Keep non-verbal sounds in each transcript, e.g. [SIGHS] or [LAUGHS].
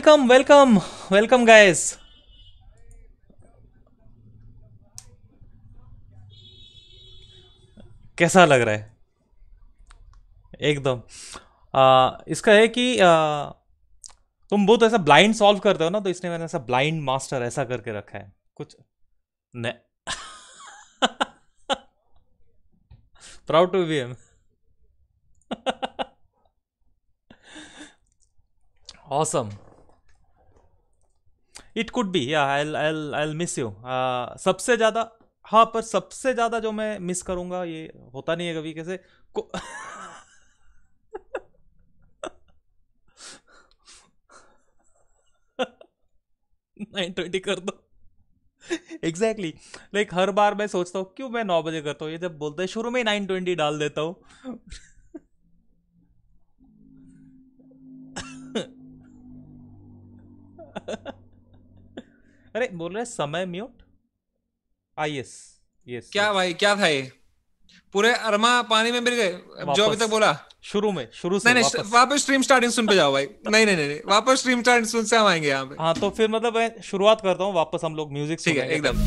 Welcome welcome welcome guys कैसा लग रहा है एकदम इसका है कि आ, तुम बहुत ऐसा ब्लाइंड सॉल्व करते हो ना तो इसने मैंने ऐसा ब्लाइंड मास्टर ऐसा करके रखा है कुछ न proud to be M awesome it could be I I I miss you सबसे ज़्यादा हाँ पर सबसे ज़्यादा जो मैं मिस करूँगा ये होता नहीं है कभी कैसे को... नाइन ट्वेंटी कर दो एग्जैक्टली exactly. लाइक like, हर बार मैं सोचता हूँ क्यों मैं नौ बजे करता हूँ ये जब बोलते हैं शुरू में ही नाइन ट्वेंटी डाल देता हूँ अरे बोल रहे समय म्यूट आई एस यस क्या भाई क्या था ये पूरे अरमा पानी में मिल गए जो अभी तक बोला शुरू में शुरू से नहीं नहीं वापस स्ट्रीम स्टार्टिंग सुन पे जाओ भाई [LAUGHS] नहीं नहीं नहीं नहीं वापस स्ट्रीम स्टार्टिंग सुन से हम आएंगे यहाँ पे हाँ तो फिर मतलब मैं शुरुआत करता हूँ वापस हम लोग म्यूजिक ठीक है एकदम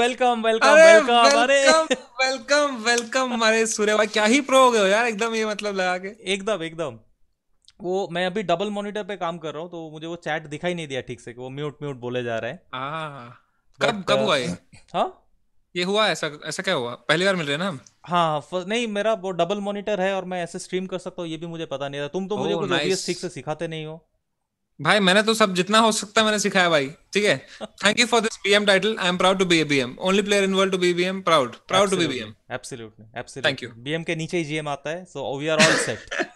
welcome welcome welcome welcome welcome अरे सूर्य भाई क्या ही प्रो हो गए हो यार एकदम ये मतलब लगा के [LAUGHS] एकदम एकदम वो मैं अभी डबल मॉनिटर पे काम कर रहा हूँ तो मुझे वो चैट दिखाई नहीं दिया ठीक से कि वो म्यूट म्यूट बोले जा रहे हैं कब कब uh, हुआ ये हाँ ये हुआ ऐसा ऐसा क्या हुआ पहली बार मिल रहे हैं ना हम हाँ फर, नहीं मेरा वो डबल मॉनिटर है और मैं ऐसे स्ट्रीम कर सकता हूँ ये भी मुझे पता नहीं था तुम तो मुझे oh, कुछ ओबीएस ठीक से सिखाते नहीं हो भाई मैंने तो सब जितना हो सकता है मैंने सिखाया भाई ठीक है thank you for this BM title I am proud to be a BM only player in world to be BM proud proud to be BM absolutely absolutely thank you BM के नीचे ही जीएम आता है so we are all set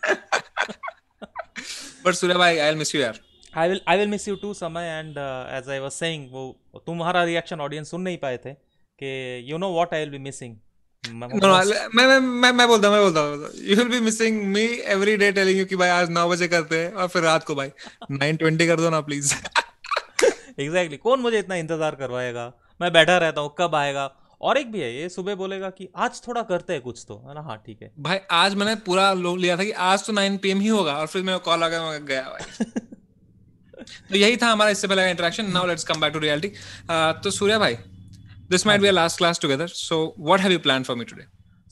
but Surya भाई I will miss you यार I will I will miss you too Samay and as I was saying वो तुम्हारा reaction audience सुन नहीं पाए थे कि you know what I will be missing मैं मैं मैं मैं बोलता मैं बोलता you will be missing me every day telling you कि भाई आज 9 बजे करते हैं और फिर रात को भाई 9:20 कर दो ना प्लीज एग्जैक्टली [LAUGHS] exactly. कौन मुझे इतना इंतजार करवाएगा मैं बैठा रहता हूँ कब आएगा और एक भी है ये सुबह बोलेगा कि आज थोड़ा करते हैं कुछ तो है ना हाँ ठीक है भाई आज मैंने पूरा लोग लिया था कि आज तो नाइन पी ही होगा और फिर मैं कॉल आ गया गया भाई [LAUGHS] तो यही था हमारा इससे पहले का interaction now let's come back to reality तो सूर्या भाई this might be a last class together so what have you plan for me today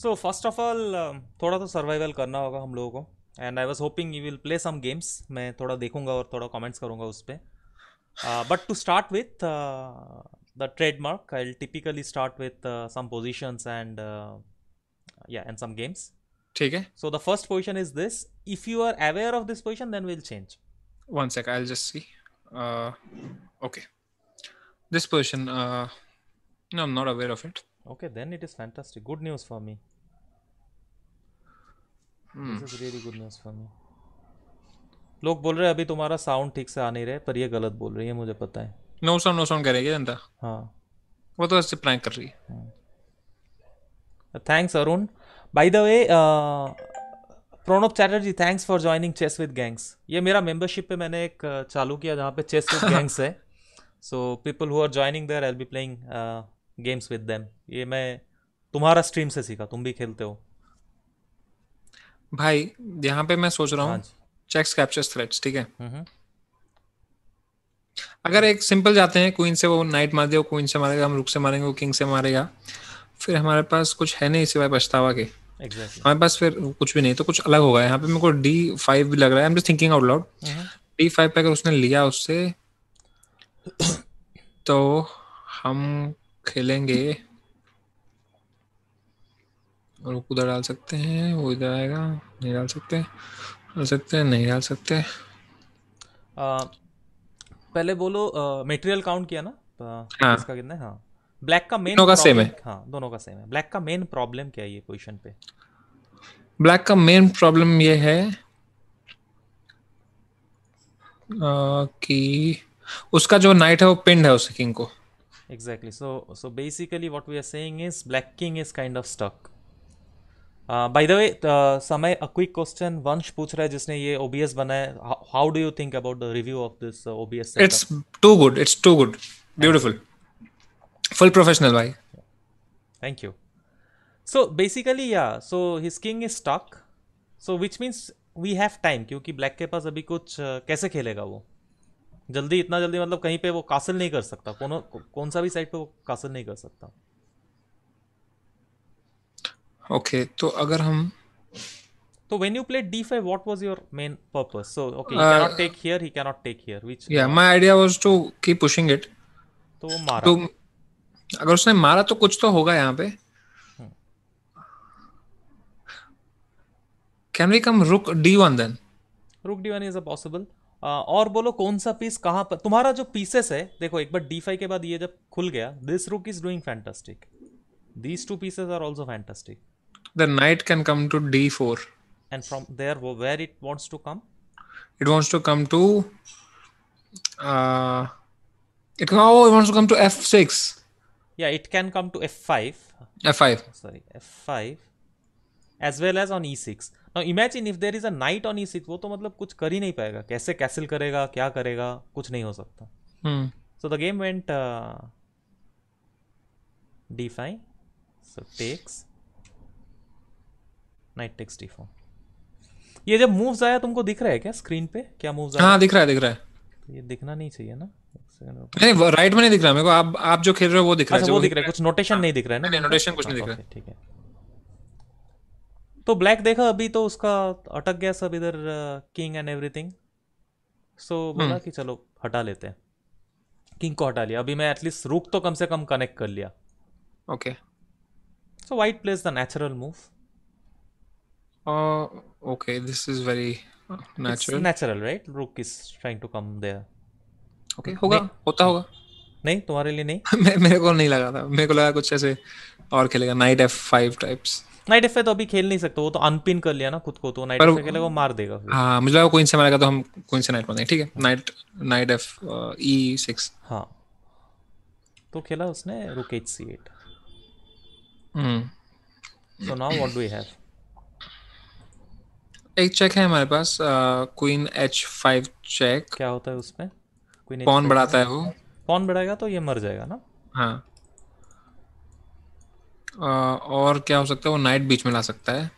so first of all थोड़ा तो सर्वाइवल करना होगा हम लोगों को and I was hoping you will play some games मैं थोड़ा देखूंगा और थोड़ा कॉमेंट्स करूंगा उस पर but to start with the trademark i'll typically start with uh, some positions and uh, yeah and some games ठीक है so the first position is this if you are aware of this position then will change one sec I will just see okay this position no I am not aware of it okay then it is fantastic good news for me this is really good news for me लोग बोल रहे हैं अभी तुम्हारा sound ठीक से आ नहीं रहे पर ये गलत बोल रही है मुझे पता है नो साउंड नो साउंड करेगी जनता हाँ वो तो ऐसे प्रैंक कर रही है thanks Arun by the way Pranab Chatterjee thanks for joining chess with gangs ये मेरा मेंबरशिप पे मैंने एक uh, चालू किया जहाँ पे चेस विद गैंग्स है so people who are joining there I be playing games with them ये मैं तुम्हारा स्ट्रीम से सीखा तुम भी खेलते हो भाई यहाँ पे मैं सोच रहा हूँ चेक्स कैप्चर्स थ्रेड्स ठीक है हम्म, हम्म। अगर एक सिंपल जाते हैं क्वीन से वो नाइट मार दिया क्वीन से मारेगा हम रुक से मारेंगे वो किंग से मारेगा फिर हमारे पास कुछ है नहीं सिवाय पछतावा के exactly. हमारे पास फिर कुछ भी नहीं तो कुछ अलग होगा यहाँ पे मेरे को डी फाइव भी लग रहा है I am thinking out loud D five पे अगर उसने लिया उससे तो हम खेलेंगे और उधर डाल सकते हैं वो इधर आएगा नहीं डाल सकते डाल सकते नहीं डाल सकते पहले बोलो मटेरियल काउंट किया ना तो हाँ. इसका कितना है हाँ ब्लैक का मेन दोनों का सेम है हाँ दोनों का सेम है ब्लैक का मेन प्रॉब्लम क्या है ये पोजीशन पे ब्लैक का मेन प्रॉब्लम ये है कि उसका जो नाइट है वो पिंड है उस किंग को exactly so so basically what we are saying is black king is kind of stuck by the way Samay a quick question वंश पूछ रहा है जिसने ये ओबीएस बनाया है how do you think about the review of this OBS it's too good it's too good beautiful full professional भाई thank you so basically या so his king is stuck so which means we have time क्योंकि black के पास अभी कुछ uh, कैसे खेलेगा वो जल्दी इतना जल्दी मतलब कहीं पे वो कासल नहीं कर सकता कौन कौन सा भी साइड पे वो कासल नहीं कर सकता okay तो अगर हम So when you played D5, what was your main purpose? So okay, he uh, cannot take here, he cannot take here. Which yeah, my idea was to keep pushing it. तो वो मारा. तो अगर उसने मारा तो कुछ तो होगा यहाँ पे. Can we come rook D1 then? Rook D1 is a possible. Uh, और बोलो कौन सा पीस कहाँ पर तुम्हारा जो पीसेस है देखो एक बार D5 के बाद ये जब खुल गया this rook is doing fantastic these two pieces are also fantastic The knight can come to d4. And from there, where it wants to come? It wants to come to. Uh, it now oh, wants to come to f6. Yeah, it can come to f5. f5. Sorry, f5. As well as on e6. Now imagine if there is a knight on e6, वो तो मतलब कुछ कर ही नहीं पाएगा कैसे castle करेगा क्या करेगा कुछ नहीं हो सकता hmm. So the game went uh, d5. So takes. Knight takes डी4 ये जब मूव्स आया तुमको दिख रहा है क्या स्क्रीन पे क्या मूव्स आया हाँ दिख रहा है दिख रहा है ये दिखना नहीं चाहिए ना नहीं राइट में नहीं दिख रहा मेरे को आप आप जो खेल रहे हो वो दिख रहा है अच्छा, वो दिख रहा है कुछ नोटेशन नहीं दिख रहा है ना नोटेशन कुछ नहीं दिख हाँ, रहा है ठीक है तो ब्लैक देखा अभी तो उसका अटक गया सब इधर किंग एंड एवरीथिंग सो बोला हम्म। कि चलो हटा लेते हैं किंग को हटा लिया अभी मैं एटलीस्ट रुक तो कम से कम कनेक्ट कर लिया okay so white plays the natural move Uh, okay, this is very uh, natural. It's natural, right? Rook is trying to come there. Okay, होगा होता होगा नहीं तुम्हारे लिए नहीं [LAUGHS] मैं मेरे को नहीं लगा था मेरे को लगा कुछ ऐसे और खेलेगा knight F five types knight F तो अभी खेल नहीं सकते वो तो अनपिन कर लिया ना खुद को तो नाइट एफ खेलेगा वो मार देगा हाँ मुझे लगा कोइन से मारेगा तो हम कोइन से नाइट मारेंगे ठीक है knight knight F E six हाँ तो खेला उसने rook H C eight so now what do we have एक चेक है हमारे पास क्वीन एच फाइव चेक क्या होता है उसमें क्वीन पॉन बढ़ाता है वो पॉन बढ़ाएगा तो ये मर जाएगा ना हाँ और क्या हो सकता है वो नाइट बीच में ला सकता है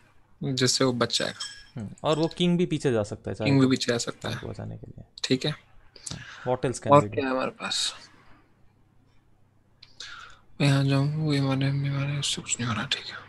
जिससे वो बच जाएगा हम्म, और वो किंग भी पीछे जा सकता है किंग भी तो। पीछे जा सकता है बचाने के लिए ठीक है व्हाट एल्स कैन और क्या हमारे पास मैं यहाँ जाऊँ वो हमारे हमारे उससे कुछ नहीं हो रहा ठीक है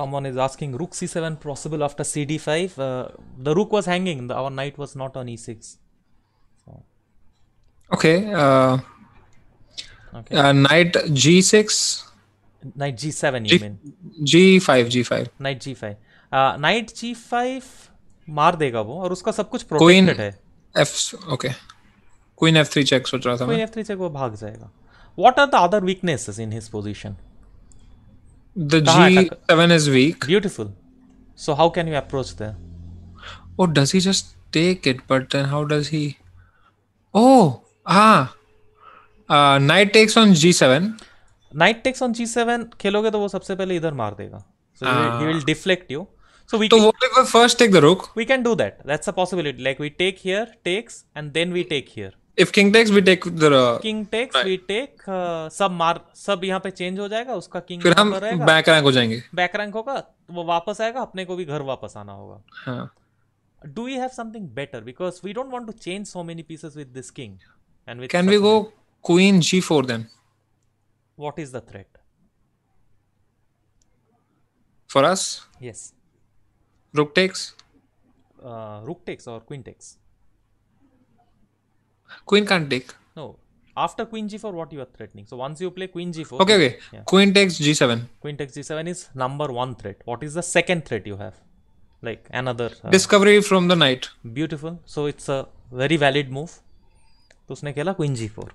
someone is asking rook c7 possible after cd5 uh, the rook was hanging the, our knight was not on e6 so. okay uh, okay uh, knight g6 knight g7 you G, mean g5 g5 knight g5 uh, knight g5 मार देगा वो और उसका सब कुछ protected है F okay queen एफ3 check सोच रहा था क्वीन f3 चेक वो भाग जाएगा what are the other weaknesses in his position the G7 is weak. Beautiful. So how can you approach there? Oh, does he just take it? But then how does he? Oh, ah. Uh, knight takes on G7. Knight takes on G7. खेलोगे तो वो he ah. will deflect you. So we. can, first take the rook? We can do that. That's a possibility. Like we take here, takes, and then we take here. if king takes we take the king takes right. we take uh, सब मार सब यहाँ पे change हो जाएगा उसका king फिर हम बैक रैंक हो जाएंगे बैक रैंक होगा वो वापस आएगा अपने को भी घर वापस आना होगा हाँ. do we have something better because we don't want to change so many pieces with this king and with can we go queen g4 then what is the threat for us yes rook takes uh, rook takes or queen takes Queen can't take. No. After queen g4, what you are threatening? So once you play queen g4. Okay, okay. Yeah. Queen takes g7. Queen takes g7 is number one threat. What is the second threat you have? Like another. Uh, Discovery from the knight. Beautiful. So it's a very valid move. तो उसने खेला queen G four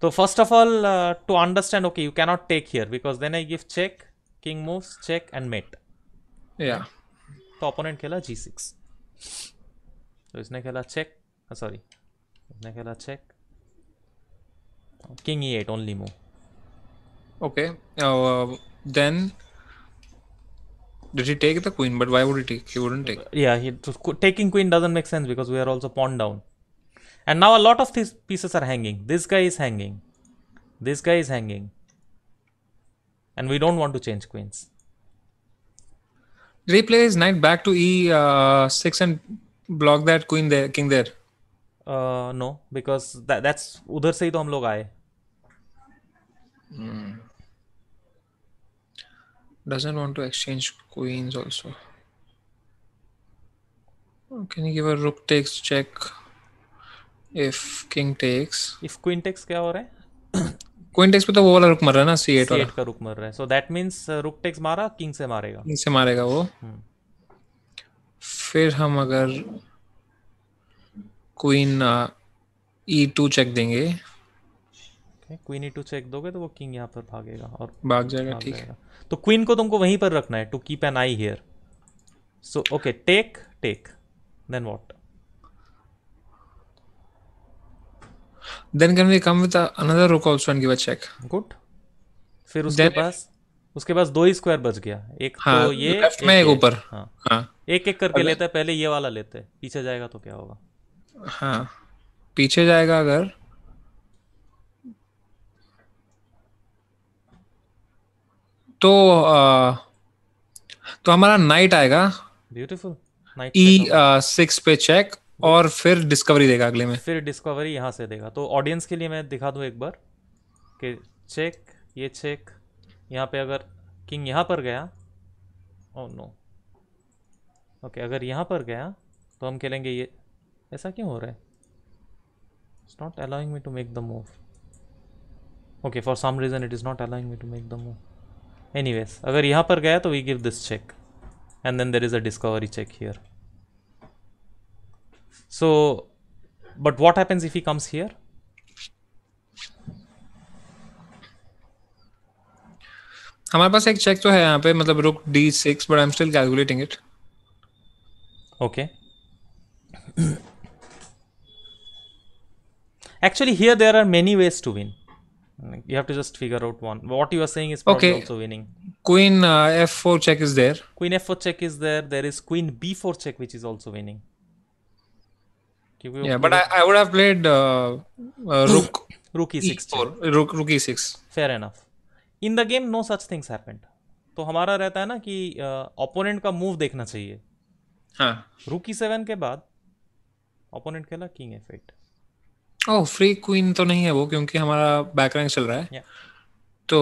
तो first of all to understand okay you cannot take here because then I give check king moves check and mate तो opponent खेला G six तो इसने खेला check oh, sorry Negala check king e8 only move okay uh, then did he take the queen but why would he take he wouldn't take uh, yeah he taking queen doesn't make sense because we are also pawn down and now a lot of these pieces are hanging this guy is hanging this guy is hanging and we don't want to change queens replay his knight back to e6 uh, and block that queen there king there no because that's उधर से ही तो हम लोग आए hmm. doesn't want to exchange queens also can you give a rook takes check if king takes if queen takes क्या हो रहा है क्वीन [COUGHS] टेक्स पे तो वो वाला रुक मर रहा है ना सी एट वाला का रुक मर रहा है so that means rook takes मारा किंग से मारेगा किंग से मारेगा वो hmm. फिर हम अगर क्वीन ई टू चेक देंगे क्वीन ई टू चेक दोगे तो वो किंग यहाँ पर भागेगा और भाग जाएगा ठीक है तो क्वीन को तुमको वहीं पर रखना है to keep an eye here so okay take take then what then can we come with a, another rook also and give a check good फिर उसके Then, पास उसके पास दो ही स्क्वायर बच गया एक तो हाँ, तो ये लेफ्ट में एक ऊपर हाँ, हाँ एक एक करके लेता है पहले ये वाला लेते हैं पीछे जाएगा तो क्या होगा हाँ पीछे जाएगा अगर तो आ, तो हमारा नाइट आएगा ब्यूटीफुल नाइट ई सिक्स पे चेक और फिर डिस्कवरी देगा अगले में फिर डिस्कवरी यहाँ से देगा तो ऑडियंस के लिए मैं दिखा दूँ एक बार कि चेक ये चेक यहाँ पे अगर किंग यहाँ पर गया ओ नो ओके अगर यहाँ पर गया तो हम खेलेंगे ये ऐसा क्यों हो रहा है it's not allowing me to make the move okay for some reason it is not allowing me to make the move anyways अगर यहाँ पर गया तो we give this check and then there is a discovery check here so but what happens if he comes here हमारे पास एक check तो है यहाँ पे मतलब rook D six but I am still calculating it okay actually here there are many ways to win you have to just figure out one what you are saying is probably okay. also winning queen uh, f4 check is there queen f4 check is there there is queen b4 check which is also winning yeah but I, I, would have played uh, uh, rook rook e6 e4 rook rook e6 fair enough in the game no such things happened तो हमारा रहता है ना कि opponent uh, का move देखना चाहिए हाँ रूकी सेवन के बाद ओपोनेंट खेला king F eight oh free queen तो नहीं है वो क्योंकि हमारा बैक रैंक चल रहा है तो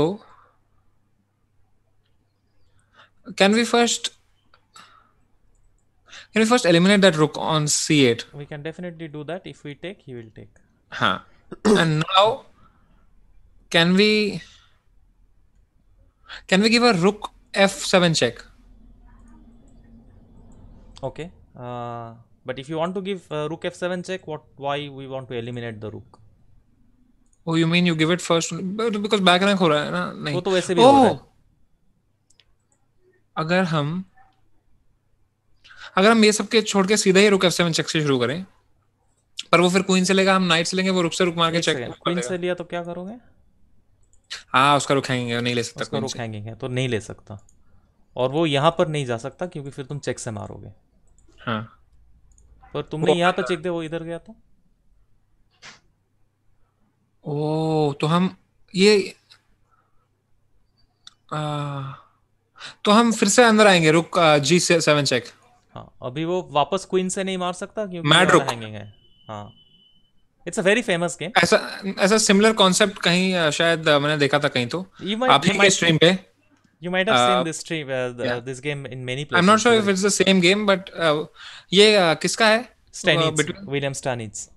can we first can we first eliminate that rook on C eight we can definitely do that if we take he will take हाँ and now can we can we give a rook F seven check okay But if you want to give uh, rook f7 check, what why we want to eliminate the rook? Oh, you mean you give it first because back rank हो रहा है ना नहीं वो तो वैसे भी oh! हो रहा है अगर हम अगर हम ये सब के छोड़ के सीधा ही रुक एफ सेवन चेक से शुरू करें पर वो फिर क्वीन से लेगा हम नाइट से लेंगे वो रुक से रुक मार के चेक क्वीन से लिया तो क्या करोगे हाँ उसका रुक हैंगिंग नहीं ले सकता उसका रुक हैंगिंग है तो नहीं ले सकता और वो यहाँ पर नहीं जा सकता क्योंकि फिर तुम चेक से मारोगे हाँ पर तुमने यहाँ पर चेक दे वो इधर गया था ओ तो हम ये आ, तो हम फिर से अंदर आएंगे रुक जी से सेवन चेक हाँ अभी वो वापस क्वीन से नहीं मार सकता क्योंकि मैड रुक हैंगिंग है हाँ it's a very famous game ऐसा ऐसा सिमिलर कॉन्सेप्ट कहीं शायद मैंने देखा था कहीं तो आप ही के स्ट्रीम पे You might have seen uh, this stream, uh, yeah. this game in many places. I'm not sure if it's the same game, but ये किसका है? Stanitz, between... William Stanitz.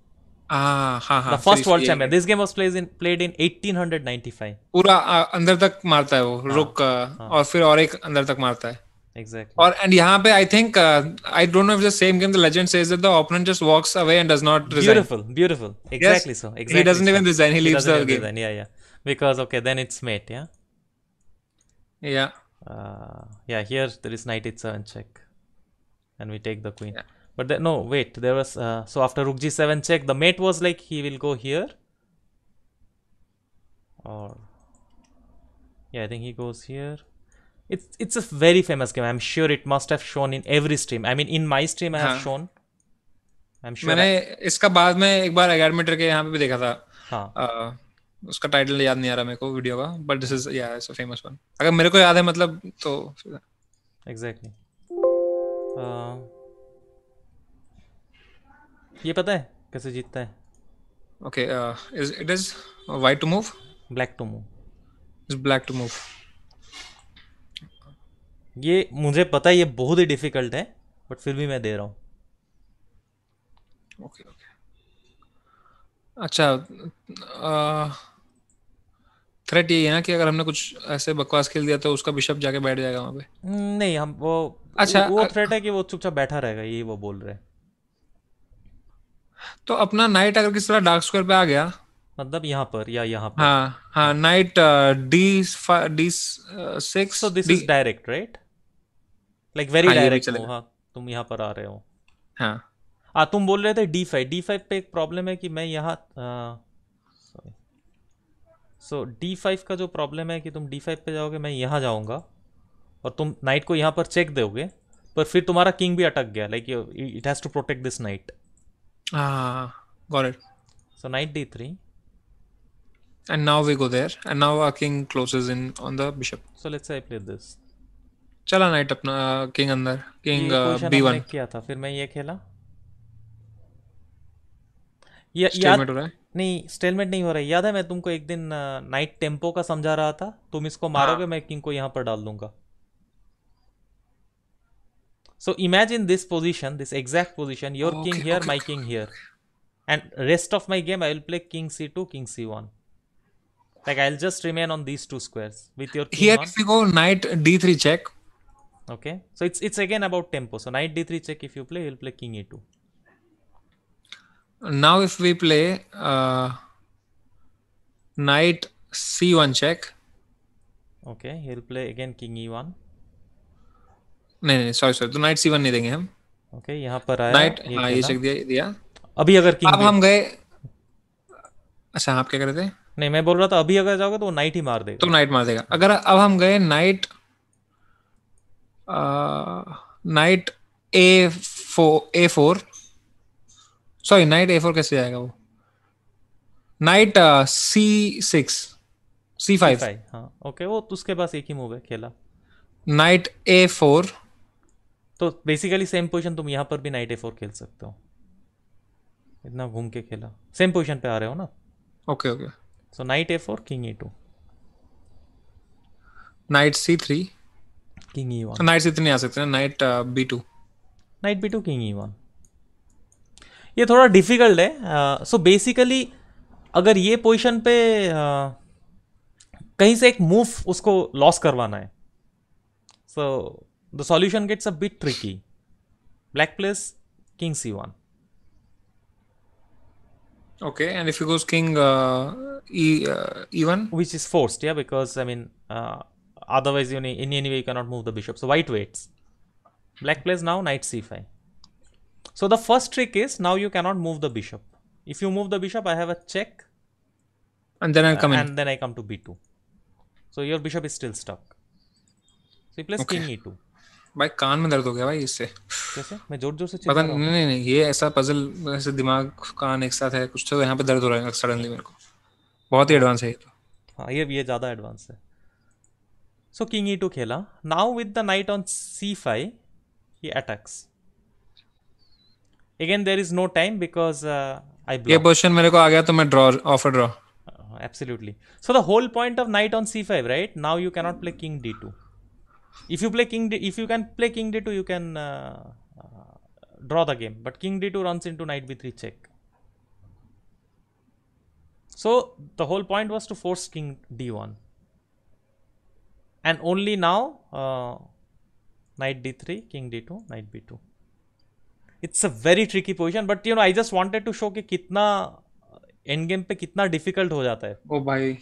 Ah, ha, ha, the first world champion. This game was played in played in 1895. पूरा अंदर तक मारता है वो रुक और फिर और एक अंदर तक मारता है. Exactly. Or and यहाँ पे I think uh, I don't know if the same game the legend says that the opponent just walks away and does not resign. Beautiful, beautiful. Exactly yes. so. Exactly. He doesn't so. even resign. He, he leaves the game. Resign. Yeah, yeah. Because okay, then it's mate. Yeah. Yeah. Uh, yeah, here there is knight h7 check. And we take the queen. Yeah. But no, wait, there was, uh, so after rook g7 check, the mate was like, he will go here. Or, yeah, I think he goes here. It's, it's a very famous game. I'm sure it must have shown in every stream. I mean, in my stream, I have हाँ. shown. I'm sure. मैंने I... इसका बाद में एक बार एगारमीटर के यहाँ पे भी देखा था. हाँ. Uh, उसका टाइटल याद नहीं आ रहा मेरे को वीडियो का बट दिस इज या इट्स अ फेमस वन अगर मेरे को याद है मतलब तो एग्जैक्टली exactly. uh, ये पता है कैसे जीतता है okay is it is white to move black to move is black to move ये मुझे पता है ये बहुत ही डिफिकल्ट है बट फिर भी मैं दे रहा हूँ ओके ओके अच्छा आ, uh, थ्रेट यही है ना कि अगर हमने कुछ ऐसे बकवास खेल दिया तो उसका बिशप जाके बैठ जाएगा वहाँ पे नहीं हम वो अच्छा वो थ्रेट है कि वो चुपचाप बैठा रहेगा ये वो बोल रहे तो अपना नाइट अगर किस तरह डार्क स्क्वायर पे आ गया मतलब यहाँ पर या यहाँ पर हाँ हाँ knight D D six so this is direct right like very direct हाँ तुम यहाँ पर आ रहे हो हाँ आ हाँ, तुम बोल रहे थे डी फाइव डी फाइव पे एक प्रॉब्लम है कि मैं यहाँ सो डी फाइव का जो प्रॉब्लम है कि तुम डी फाइव पर जाओगे मैं यहाँ जाऊँगा और तुम नाइट को यहाँ पर चेक दोगे पर फिर तुम्हारा किंग भी अटक गया like it has to protect this knight so knight D three चला नाइट अपना किंग uh, अंदर किंग uh, किया था फिर मैं ये खेला ये याद नहीं स्टेलमेट नहीं हो रहा है याद है मैं तुमको एक दिन नाइट टेम्पो का समझा रहा था तुम इसको मारोगे हाँ। मैं किंग को यहां पर डाल दूंगा so imagine this position this exact position your king here my king here and rest of my game I will play king C two king C one like I just remain on these two square with your knight D three check okay so it's it's again about tempo so knight D three check if you play will play king E two now if we play uh, knight c1 check okay he'll play again king e1 नहीं नहीं sorry sorry तो knight C one नहीं देंगे हम okay okay, यहाँ पर आया night हाँ ये चेक दिया दिया अभी अगर किंग अब हम गए अच्छा आप क्या कर रहे थे नहीं मैं बोल रहा था अभी अगर जाओगे तो नाइट ही मार देगा तो नाइट मार देगा अगर अब हम गए knight knight A four A four sorry knight A four कैसे आएगा वो knight C six C five हाँ ओके वो तो उसके पास एक ही मूव है खेला नाइट ए फोर तो बेसिकली सेम पोजिशन तुम यहाँ पर भी नाइट ए फोर खेल सकते हो इतना घूम के खेला सेम पोजिशन पे आ रहे हो ना okay okay so knight A four king A two knight C three king E one knight C three नहीं आ सकते knight B two knight B two king E one ये थोड़ा डिफ़िकल्ट है सो uh, बेसिकली so अगर ये position पे uh, कहीं से एक मूव उसको लॉस करवाना है so the solution gets a bit tricky black plays king C one okay and if you goes king even is forced because I mean otherwise you knee in any way you not move the bishop so white waits black plays now knight c 5 So the first trick is now you cannot move the bishop. If you move the bishop, I have a check. And then I come uh, in. And then I come to b2. So your bishop is still stuck. So he plays okay. king e2. भाई कान में दर्द हो गया भाई इससे कैसे मैं जोर जोर से पता नहीं नहीं नहीं ये ऐसा पजल ऐसे दिमाग कान एक साथ है कुछ तो यहाँ पे दर्द हो रहा है सडनली मेरे को बहुत ही एडवांस है ये तो हाँ ये ये ज़्यादा एडवांस है सो किंग ई टू खेला now with the knight on c five he attacks again there is no time because uh, I blocked. ये position मेरे को आ गया तो मैं draw offer draw. Uh, absolutely. So the whole point of knight on c5, right? Now you cannot play king d2. If you play king if you can play king d2, you can uh, uh, draw the game. But king d2 runs into knight b3 check. So the whole point was to force king d1. And only now knight d3, king d2, knight b2. It's a very tricky position but you know I just wanted to show कि कितना end game पे कितना difficult हो जाता है ओ भाई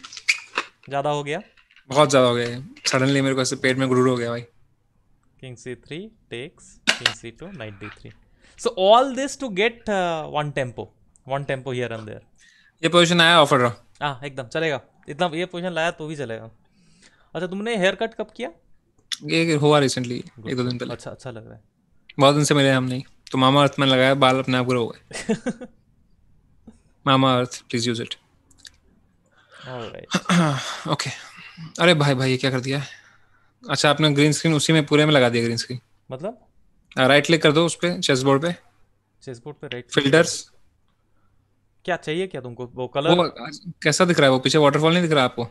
ज्यादा हो गया बहुत ज्यादा हो गया सडनली मेरे को ऐसे पेट में गुरूर हो गया भाई king c three takes king C two knight D three so all this to get one tempo one tempo here and there ये पोजिशन आया ऑफर रहा हाँ एकदम चलेगा इतना ये पोजिशन लाया तो भी चलेगा अच्छा तुमने हेयर कट कब किया ये हुआ रिसेंटली एक दो दिन पहले अच्छा अच्छा लग रहा है बहुत दिन से मिले हम नहीं तो मामा अर्थ मैंने लगाया बाल अपने आप ग्रो हो गए [LAUGHS] Mamaearth please use it okay अरे भाई भाई ये क्या कर दिया अच्छा आपने ग्रीन स्क्रीन उसी में पूरे में लगा दिया ग्रीन स्क्रीन मतलब राइट क्लिक कर दो उस पे चेस बोर्ड पे चेस बोर्ड पे राइट फिल्टर्स क्या चाहिए क्या तुमको वो कलर वो कैसा दिख रहा है वो पीछे वाटरफॉल नहीं दिख रहा आपको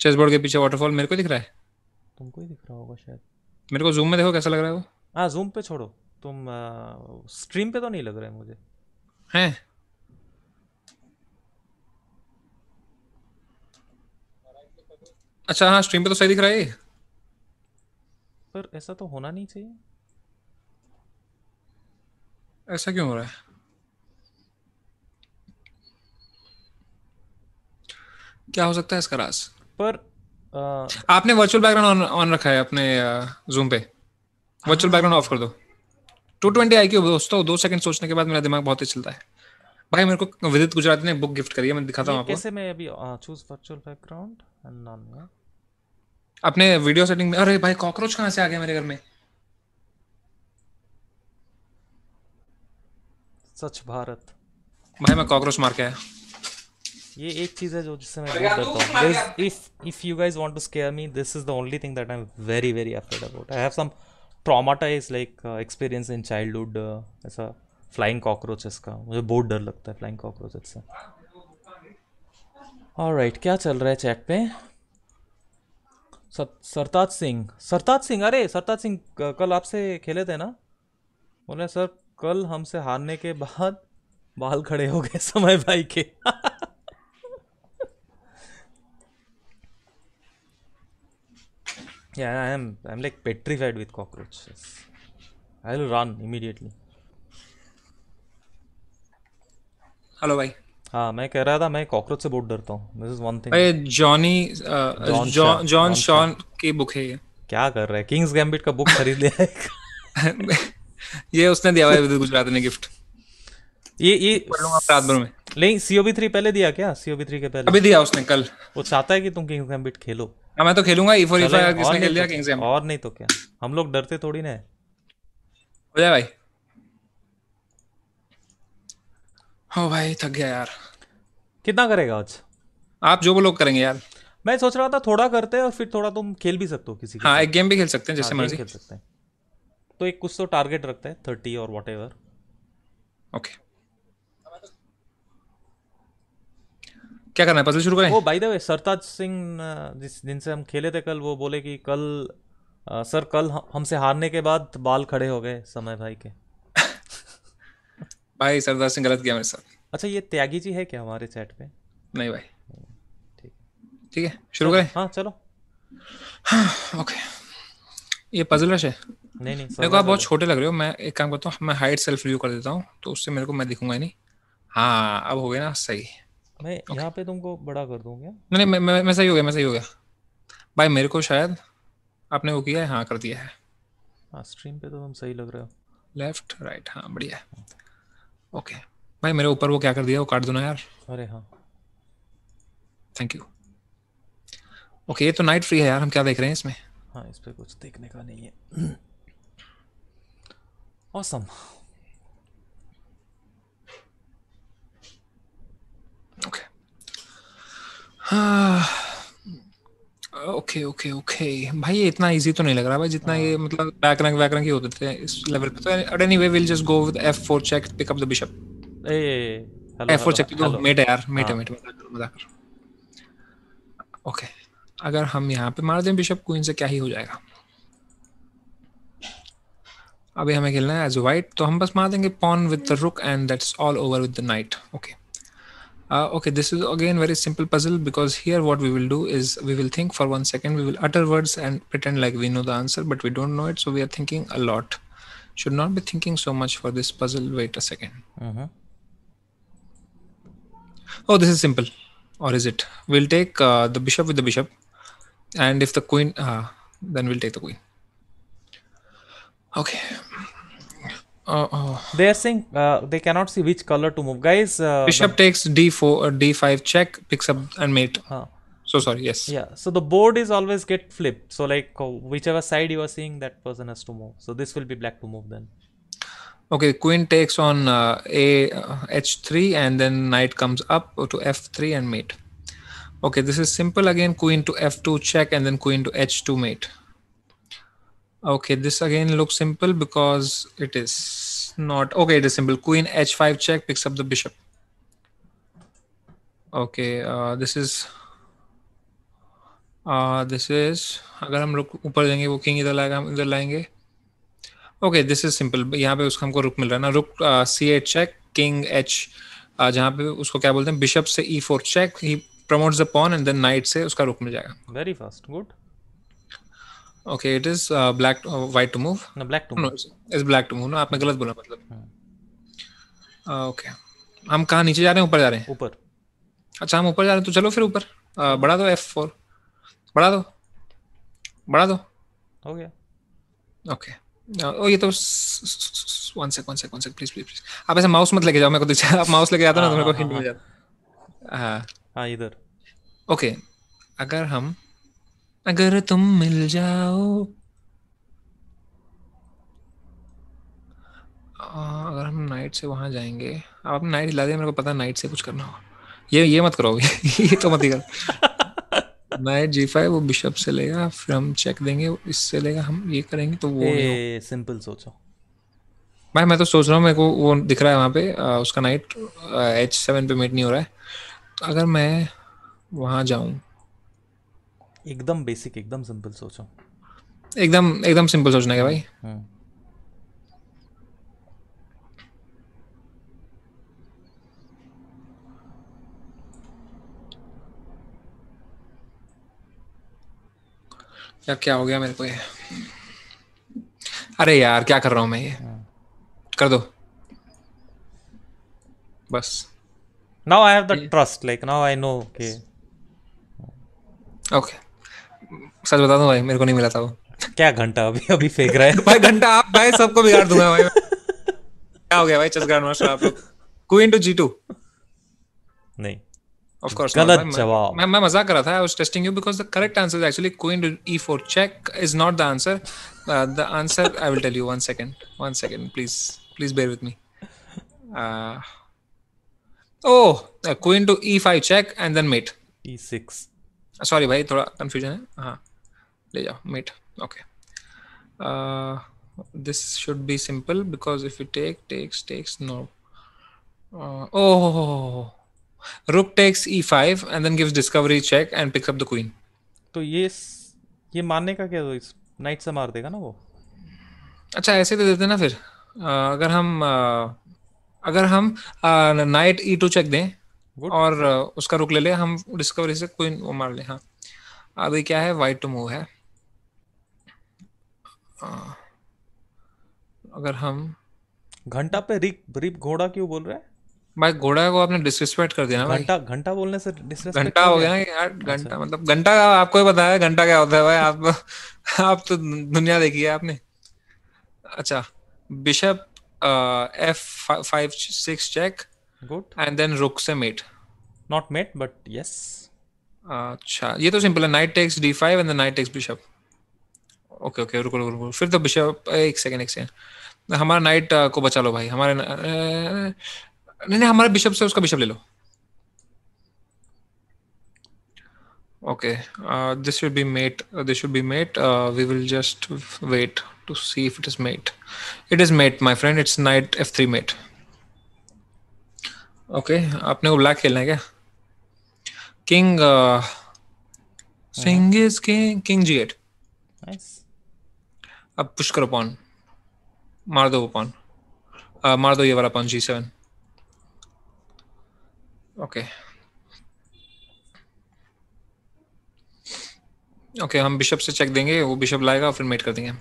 चेस बोर्ड के पीछे वाटरफॉल मेरे को दिख रहा है तुमको ही दिख रहा होगा शायद मेरे को जूम में देखो कैसा लग रहा है वो हाँ जूम पे छोड़ो तुम स्ट्रीम पे तो नहीं लग रहे मुझे हैं अच्छा हाँ स्ट्रीम पे तो सही दिख रहा है पर ऐसा तो होना नहीं चाहिए ऐसा क्यों हो रहा है क्या हो सकता है इसका राज पर आ... आपने वर्चुअल बैकग्राउंड ऑन रखा है अपने जूम पे वर्चुअल बैकग्राउंड ऑफ कर दो टू ट्वेंटी आई क्यू दोस्तों दो सेकंड सोचने के बाद मेरा दिमाग बहुत ही चलता है भाई मेरे को विदित गुजराती ने बुक गिफ्ट करी है मैं दिखाता हूँ आपको कैसे मैं अभी चूज वर्चुअल बैकग्राउंड एंड नॉन अपने वीडियो सेटिंग में अरे भाई कॉकरोच कहाँ से आ गया मेरे घर में सच भारत भाई मैं कॉकरोच मार के आया ये एक चीज है जो जिससे मैं डर करता हूं if if you guys want to scare me this is the only thing that I am very very afraid about I have some traumatize like experience in childhood ऐसा फ्लाइंग कॉकरोचेस का मुझे बहुत डर लगता है फ्लाइंग कॉकरोचेस से और right क्या चल रहा है चैट पे सरताज सिंह सरताज सिंह अरे सरताज सिंह कल आपसे खेले थे ना बोले सर कल हमसे हारने के बाद बाल खड़े हो गए [LAUGHS] समय भाई के Yeah, I am. I'm like petrified with cockroaches. I'll run immediately. Hello, भाई हाँ ah, मैं कह रहा था मैं कॉकरोच से बहुत डरता हूँ दिस इज वन थिंग अरे जॉनी जॉन शॉन की बुक है ये क्या कर रहा है किंग्स गैम्बिट का बुक खरीद लिया है [LAUGHS] ये उसने दिया हुआ है गुजरात ने गिफ्ट ये ये पढ़ रात भर में नहीं सीओबी थ्री पहले दिया क्या सीओबी थ्री के पहले अभी दिया उसने कल वो चाहता है कि तुम किंग्स गैम्बिट खेलो हाँ मैं तो खेलूंगा ई फोर ई फाइव किसने खेल लिया किंग्स एम और नहीं तो क्या हम लोग डरते थोड़ी ना हो जाए भाई हो भाई थक गया यार कितना करेगा आज आप जो लोग करेंगे यार मैं सोच रहा था थोड़ा करते हैं और फिर थोड़ा तुम खेल भी सकते हो किसी हाँ एक गेम भी खेल सकते हैं जैसे हाँ, मर्जी खेल सकते हैं तो एक कुछ तो टारगेट रखते हैं थर्टी और वॉट एवर ओके क्या करना है पजल शुरू करें वो by the way Sartaj Singh जिस दिन से हम खेले थे कल वो बोले कि कल आ, सर कल हमसे हारने के बाद बाल खड़े हो गए समय भाई के [LAUGHS] भाई सरताज सिंह गलत किया मेरे साथ अच्छा ये त्यागी जी है क्या हमारे चैट पे नहीं भाई ठीक ठीक है शुरू करें हाँ चलो ओके [SIGHS] ये पजल रश है नहीं नहीं मेरे को आप बहुत छोटे लग रहे हो मैं एक काम करता हूँ मैं हाइट सेल्फ रिव्यू कर देता हूँ तो उससे मेरे को मैं दिखूंगा नहीं हाँ अब हो गया ना सही मैं okay. यहाँ पे तुमको बड़ा कर दूँ क्या नहीं मैं मैं मैं सही हो गया मैं सही हो गया भाई मेरे को शायद आपने वो किया है हाँ कर दिया है हाँ स्ट्रीम पे तो तुम सही लग रहे हो लेफ्ट राइट हाँ बढ़िया है ओके भाई मेरे ऊपर वो क्या कर दिया वो काट दो ना यार अरे हाँ थैंक यू ओके ये तो नाइट फ्री है यार हम क्या देख रहे हैं इसमें हाँ इस पर कुछ देखने का नहीं है [CLEARS THROAT] awesome Okay. Uh, okay okay okay भाई इतना इजी तो नहीं लग रहा भाई जितना ये हाँ। मतलब बैक रैंक बैक रैंक ही होते थे इस लेवल पे तो at anyway we will just go with f4 check pick up the bishop a f4 check तो मेट यार मेट मेट हाँ। मजाक कर ओके अगर हम यहां पे मार दें बिशप क्वीन से क्या ही हो जाएगा अभी हमें खेलना है एज वाइट तो हम बस मार देंगे pawn with the rook and that's all over with the knight okay Uh, okay, this is again very simple puzzle because here what we will do is we will think for one second, we will utter words and pretend like we know the answer, but we don't know it. So we are thinking a lot. Should not be thinking so much for this puzzle. Wait a 2nd uh-huh. Mm-hmm. Oh, this is simple. Or is it? We'll take uh, the bishop with the bishop. And if the queen, uh, then we'll take the queen. Okay. Uh, uh. they are saying uh, they cannot see which color to move, guys. Bishop takes d4 or d5 check, picks up and mate. So sorry, yes. Yeah. So the board is always get flipped. So like whichever side you are seeing, that person has to move. So this will be black to move then. Okay, queen takes on uh, a uh, h3 and then knight comes up to f3 and mate. Okay, this is simple again. Queen to f2 check and then queen to h2 mate. Okay, this again looks simple because it is not. Okay, it is simple. Queen h5 check picks up the bishop. Okay, uh, this is. Uh, this is अगर हम रुक ऊपर जाएंगे वो king इधर लाएगा हम इधर लाएंगे ओके दिस इज सिंपल यहाँ पे उसका हमको रुक मिल रहा है ना rook c h check king h जहाँ पे उसको क्या बोलते हैं बिशप से e four check he promotes the pawn and then knight से उसका रुक मिल जाएगा very fast good okay it is black white to move ना black to move is black to move ना आपने गलत बोला मतलब ओके हाँ। uh, हम कहाँ नीचे जा रहे हैं ऊपर जा रहे हैं ऊपर अच्छा हम ऊपर जा रहे हैं तो चलो फिर ऊपर uh, बढ़ा दो एफ फोर बढ़ा दो बढ़ा दो हो गया ओके ओ uh, ये तो one sec one sec one sec please please please आप ऐसे माउस मत लेके जाओ मेरे को दिखा आप माउस लेके जाते ना तो मेरे को हाँ, हाँ, हिंट मिल जाता हाँ हाँ इधर ओके अगर हम अगर तुम मिल जाओ आ, अगर हम नाइट से वहाँ जाएंगे आप आपने नाइट हिला दिए मेरे को पता नाइट से कुछ करना होगा ये ये मत करो [LAUGHS] ये तो मत ही करो नाइट जी फाइव वो बिशप से लेगा फिर हम चेक देंगे इससे लेगा हम ये करेंगे तो वो ए, सिंपल सोचो भाई मैं तो सोच रहा हूँ मेरे को वो दिख रहा है वहाँ पे आ, उसका नाइट एच सेवन पे मीट नहीं हो रहा है अगर मैं वहाँ जाऊँ एकदम बेसिक एकदम सिंपल सोचो एकदम एकदम सिंपल सोचना क्या भाई हाँ। यार क्या हो गया मेरे को ये अरे यार क्या कर रहा हूँ मैं ये हाँ। कर दो बस now I have the trust like now I know okay okay सच बता दो भाई मेरे को नहीं मिला था वो क्या घंटा अभी अभी फेंक रहा है [LAUGHS] भाई घंटा आप भाई सबको बिगाड़ दूंगा भाई क्या हो गया भाई चेस ग्रैंड मास्टर आप लोग क्वीन टू जी टू नहीं ऑफ कोर्स गलत जवाब मैं मैं मजाक कर रहा था I was testing you because the correct answer is actually queen to ई4 check is not the answer the answer I will tell you one second one second please please bear with me oh queen to ई5 check and then mate ई6 sorry भाई थोड़ा confusion है हां ले जाओ meet okay this should be simple because if you take takes takes no oh rook takes e five and then gives discovery check and picks up the queen तो ये ये मानने का क्या इस नाइट से मार देगा ना वो अच्छा ऐसे दे देते ना फिर आ, uh, अगर हम आ, uh, अगर हम नाइट ई टू चेक दें Good. और uh, उसका रुक ले ले हम डिस्कवरी से क्वीन वो मार ले हाँ अभी क्या है वाइट टू मूव है अगर हम घंटा पे रिप रिप घोड़ा क्यों बोल रहे हैं भाई घोड़ा को आपने डिसरिस्पेक्ट कर दिया ना घंटा घंटा बोलने से डिसरिस्पेक्ट घंटा हो गया ना यार अच्छा। घंटा मतलब घंटा का आपको ही पता है घंटा क्या होता है भाई आप आप तो दुनिया देखी है आपने अच्छा bishop f five six check good and then rook से mate not mate but yes अच्छा ये तो सिंपल है knight takes D five and the knight takes bishop okay okay रुको रुको फिर तो बिशप एक सेकेंड एक सेकेंड हमारा नाइट को बचा लो भाई हमारे नहीं नहीं हमारे बिशप से उसका बिशप ले लो okay this should be mate this should be mate we will just wait to see if it is mate it is mate my friend it's knight f three mate okay आपने वो black खेलना है क्या king sing is king king g eight अब push करो pawn मार दो वो पॉन uh, मार दो ये वाला pawn g seven okay okay हम बिशप से चेक देंगे वो बिशप लाएगा फिर मेट कर देंगे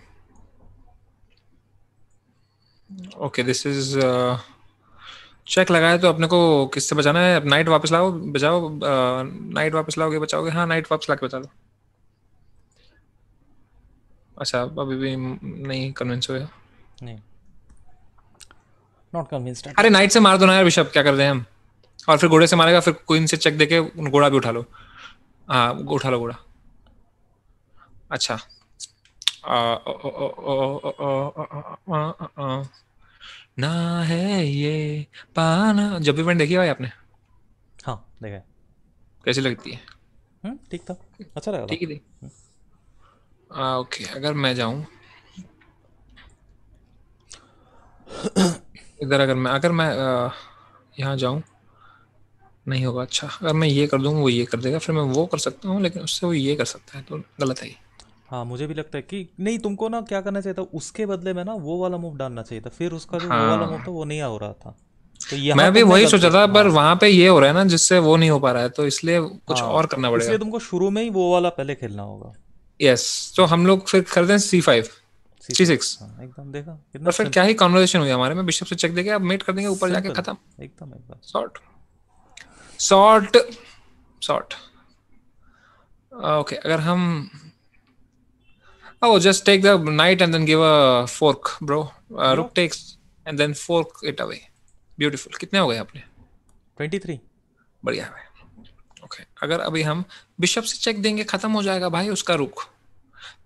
ओके दिस इज चेक लगाए तो अपने को किससे बचाना है अब नाइट वापस लाओ बचाओ नाइट वापस लाओगे बचाओगे हाँ नाइट वापस ला के बचा दो अच्छा अभी भी नहीं कन्विंस हो हुए नहीं नॉट कन्विंस्ड अरे नाइट से मार दो ना यार बिशप क्या कर दें हम और फिर घोड़े से मारेगा फिर क्वीन से चेक देके घोड़ा भी उठा लो हाँ उठा लो घोड़ा अच्छा ना है ये पाना जब भी मैंने देखी भाई आपने हाँ देखा कैसी लगती है ठीक था अच्छा लगा ठीक है आ, ओके अगर मैं जाऊं इधर अगर मैं अगर मैं यहाँ जाऊं नहीं होगा अच्छा अगर मैं ये कर दूंगा वो ये कर देगा फिर मैं वो कर सकता हूँ लेकिन उससे वो ये कर सकता है तो गलत है हाँ मुझे भी लगता है कि नहीं तुमको ना क्या करना चाहिए था उसके बदले में ना वो वाला मूव डालना चाहिए था फिर उसका जो हाँ। वो वाला मूव हाँ। था वो नहीं हो रहा था तो मैं भी वही सोचा था पर हाँ। वहां पे ये हो रहा है ना जिससे वो नहीं हो पा रहा है तो इसलिए कुछ हाँ। और करना पड़ेगा इसलिए तुमको शुरू में ही वो वाला पहले खेलना होगा यस तो हम लोग फिर कर दें सी फाइव सी सिक्स एकदम देखा और फिर क्या ही कॉन्वर्जेशन हुई हमारे में बिशप से चेक देके अब मेट कर देंगे ऊपर जाके खत्म एकदम एकदम शॉर्ट शॉर्ट शॉर्ट ओके अगर हम oh just take the knight and then give a fork bro rook takes and then fork it away beautiful कितने हो गए आपने 23 बढ़िया है ओके अगर अभी हम बिशप से चेक देंगे खत्म हो जाएगा भाई उसका रुक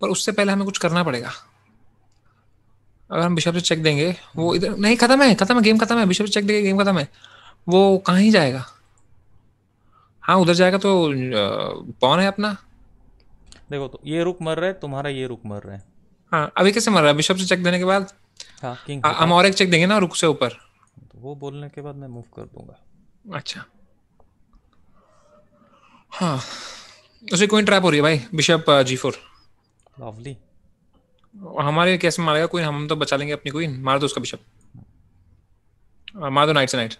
पर उससे पहले हमें कुछ करना पड़ेगा अगर हम बिशप से चेक देंगे वो इधर नहीं खत्म है खत्म है गेम खत्म है बिशप से चेक देंगे गेम खत्म है वो कहाँ ही जाएगा हाँ उधर जाएगा तो पौन है अपना देखो तो ये रुक मर रहे तुम्हारा ये रुक मर रहे हाँ अभी कैसे मर रहा है बिशप से चेक देने के बाद हाँ, हम और एक चेक देंगे ना रुक से ऊपर तो वो बोलने के बाद मैं मूव कर दूंगा अच्छा हाँ उसे कोई ट्रैप हो रही है भाई बिशप जी फोर लवली हमारे कैसे मारेगा कोई हम तो बचा लेंगे अपनी क्वीन मार दो उसका बिशप uh, मार दो नाइट से नाइट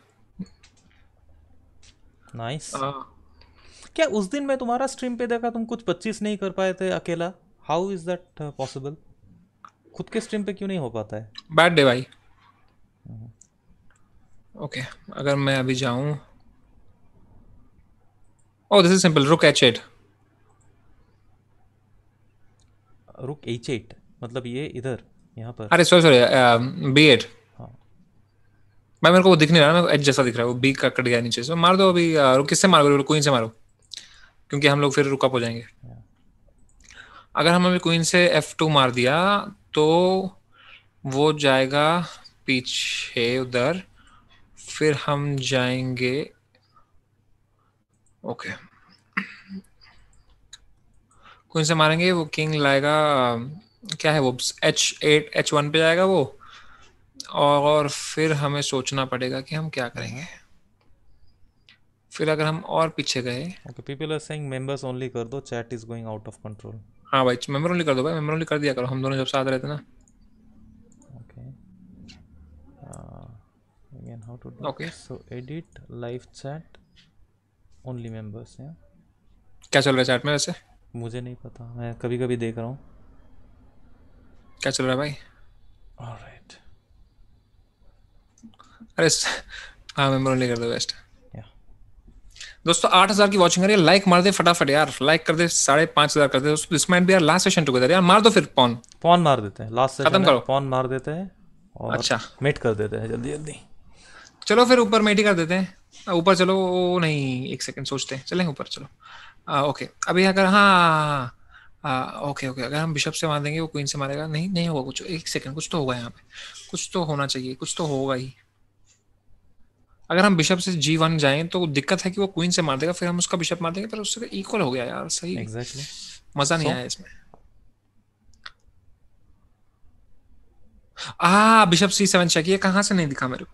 नाइस uh, क्या उस दिन मैं तुम्हारा स्ट्रीम पे देखा तुम कुछ पच्चीस नहीं कर पाए थे अकेला हाउ इज दैट पॉसिबल खुद के स्ट्रीम पे क्यों नहीं हो पाता है बैड डे भाई ओके अगर मैं अभी जाऊं oh this is simple rook h eight rook h eight मतलब ये इधर यहाँ पर अरे सॉरी सॉरी बी एट मैं मेरे को वो दिख नहीं रहा ना एच जैसा दिख रहा है वो बी का कट गया नीचे से मार दो अभी uh, रुक किससे मारो रुक क्वीन से मारो क्योंकि हम लोग फिर रुकअप हो जाएंगे हाँ। अगर हम अभी क्वीन से एफ टू मार दिया तो वो जाएगा पीछे उधर फिर हम जाएंगे ओके okay. कौन से मारेंगे वो किंग लाएगा क्या है वो एच एट एच वन पे जाएगा वो और फिर हमें सोचना पड़ेगा कि हम क्या करेंगे हम्म। फिर अगर हम और पीछे गए okay people are saying members only कर दो chat is going out of control हाँ भाई मेंबर ओनली कर दो भाई मेंबर ओनली कर दिया करो हम दोनों जब साथ रहते ना okay again how to do okay so edit live chat only members या क्या चल रहा है चैट में वैसे मुझे नहीं पता मैं कभी कभी देख रहा हूँ क्या चल रहा है भाई ऑलराइट अरे हाँ मैं नहीं कर दो बेस्ट दोस्तों आठ हजार की वॉचिंग करिए लाइक मार दे फटाफट यार लाइक कर दे साढ़े पांच हजार कर दे दोस्तों दिस माइट बी यार लास्ट सेशन टुगेदर यार मार दो फिर पॉन पॉन मार देते हैं लास्ट सेशन खत्म करो पॉन मार देते हैं और अच्छा मेट कर देते हैं जल्दी जल्दी चलो फिर ऊपर मेट ही कर देते हैं ऊपर चलो नहीं एक सेकंड सोचते हैं चलें ऊपर चलो आ, हाँ, ओके अभी अगर हाँ आ, ओके ओके अगर हम बिशप से मार देंगे वो क्वीन से मारेगा नहीं नहीं होगा कुछ एक सेकंड कुछ तो होगा यहाँ पे कुछ तो होना चाहिए कुछ तो होगा ही अगर हम बिशप से जी वन जाए तो दिक्कत है कि वो क्वीन से मार देगा फिर हम उसका बिशप मार देंगे पर उससे इक्वल तो हो गया यार सही exactly. मजा नहीं so? आया इसमें आ बिशप सी सेवन चेक ये कहां से नहीं दिखा मेरे को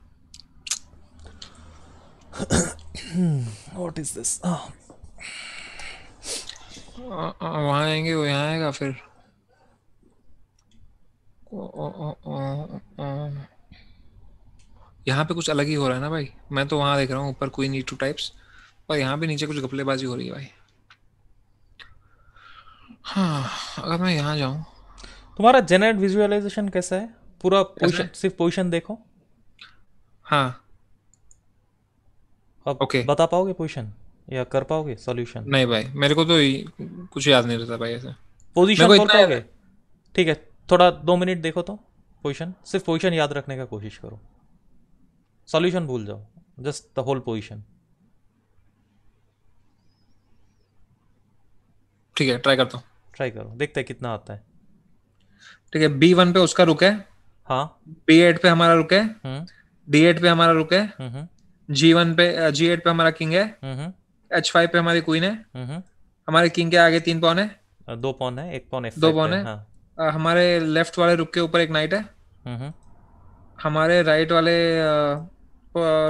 व्हाट इज दिस वहाँ आएंगे वो यहाँ आएगा फिर यहाँ पे कुछ अलग ही हो रहा है ना भाई मैं तो वहाँ देख रहा हूँ ऊपर कोई नीट टू टाइप्स और यहाँ पे नीचे कुछ घपलेबाजी हो रही है भाई हाँ अगर मैं यहाँ जाऊँ तुम्हारा जेनरेट विजुअलाइजेशन कैसा है पूरा पोजिशन सिर्फ पोजिशन देखो हाँ ओके okay. बता पाओगे पोजिशन या कर पाओगे सॉल्यूशन नहीं भाई मेरे को तो कुछ याद नहीं रहता भाई ऐसे पोजीशन बोल पाओगे ठीक है थोड़ा दो मिनट देखो तो पोजीशन सिर्फ पोजीशन याद रखने का कोशिश करो सॉल्यूशन भूल जाओ जस्ट द होल पोजीशन ठीक है ट्राई करता हूँ ट्राई करो देखते हैं कितना आता है ठीक है बी वन पे उसका रुक है हाँ बी एट पे हमारा रुके डी एट पे हमारा रुक है जी वन पे जी एट पे हमारा किंग है हम्म। एच फाइव पे हमारी क्वीन है हम्म। हमारे किंग के आगे तीन पॉन है दो पॉन है एक पॉन दो पॉन है हाँ। हमारे लेफ्ट वाले रुक के ऊपर एक नाइट है हम्म। हमारे राइट वाले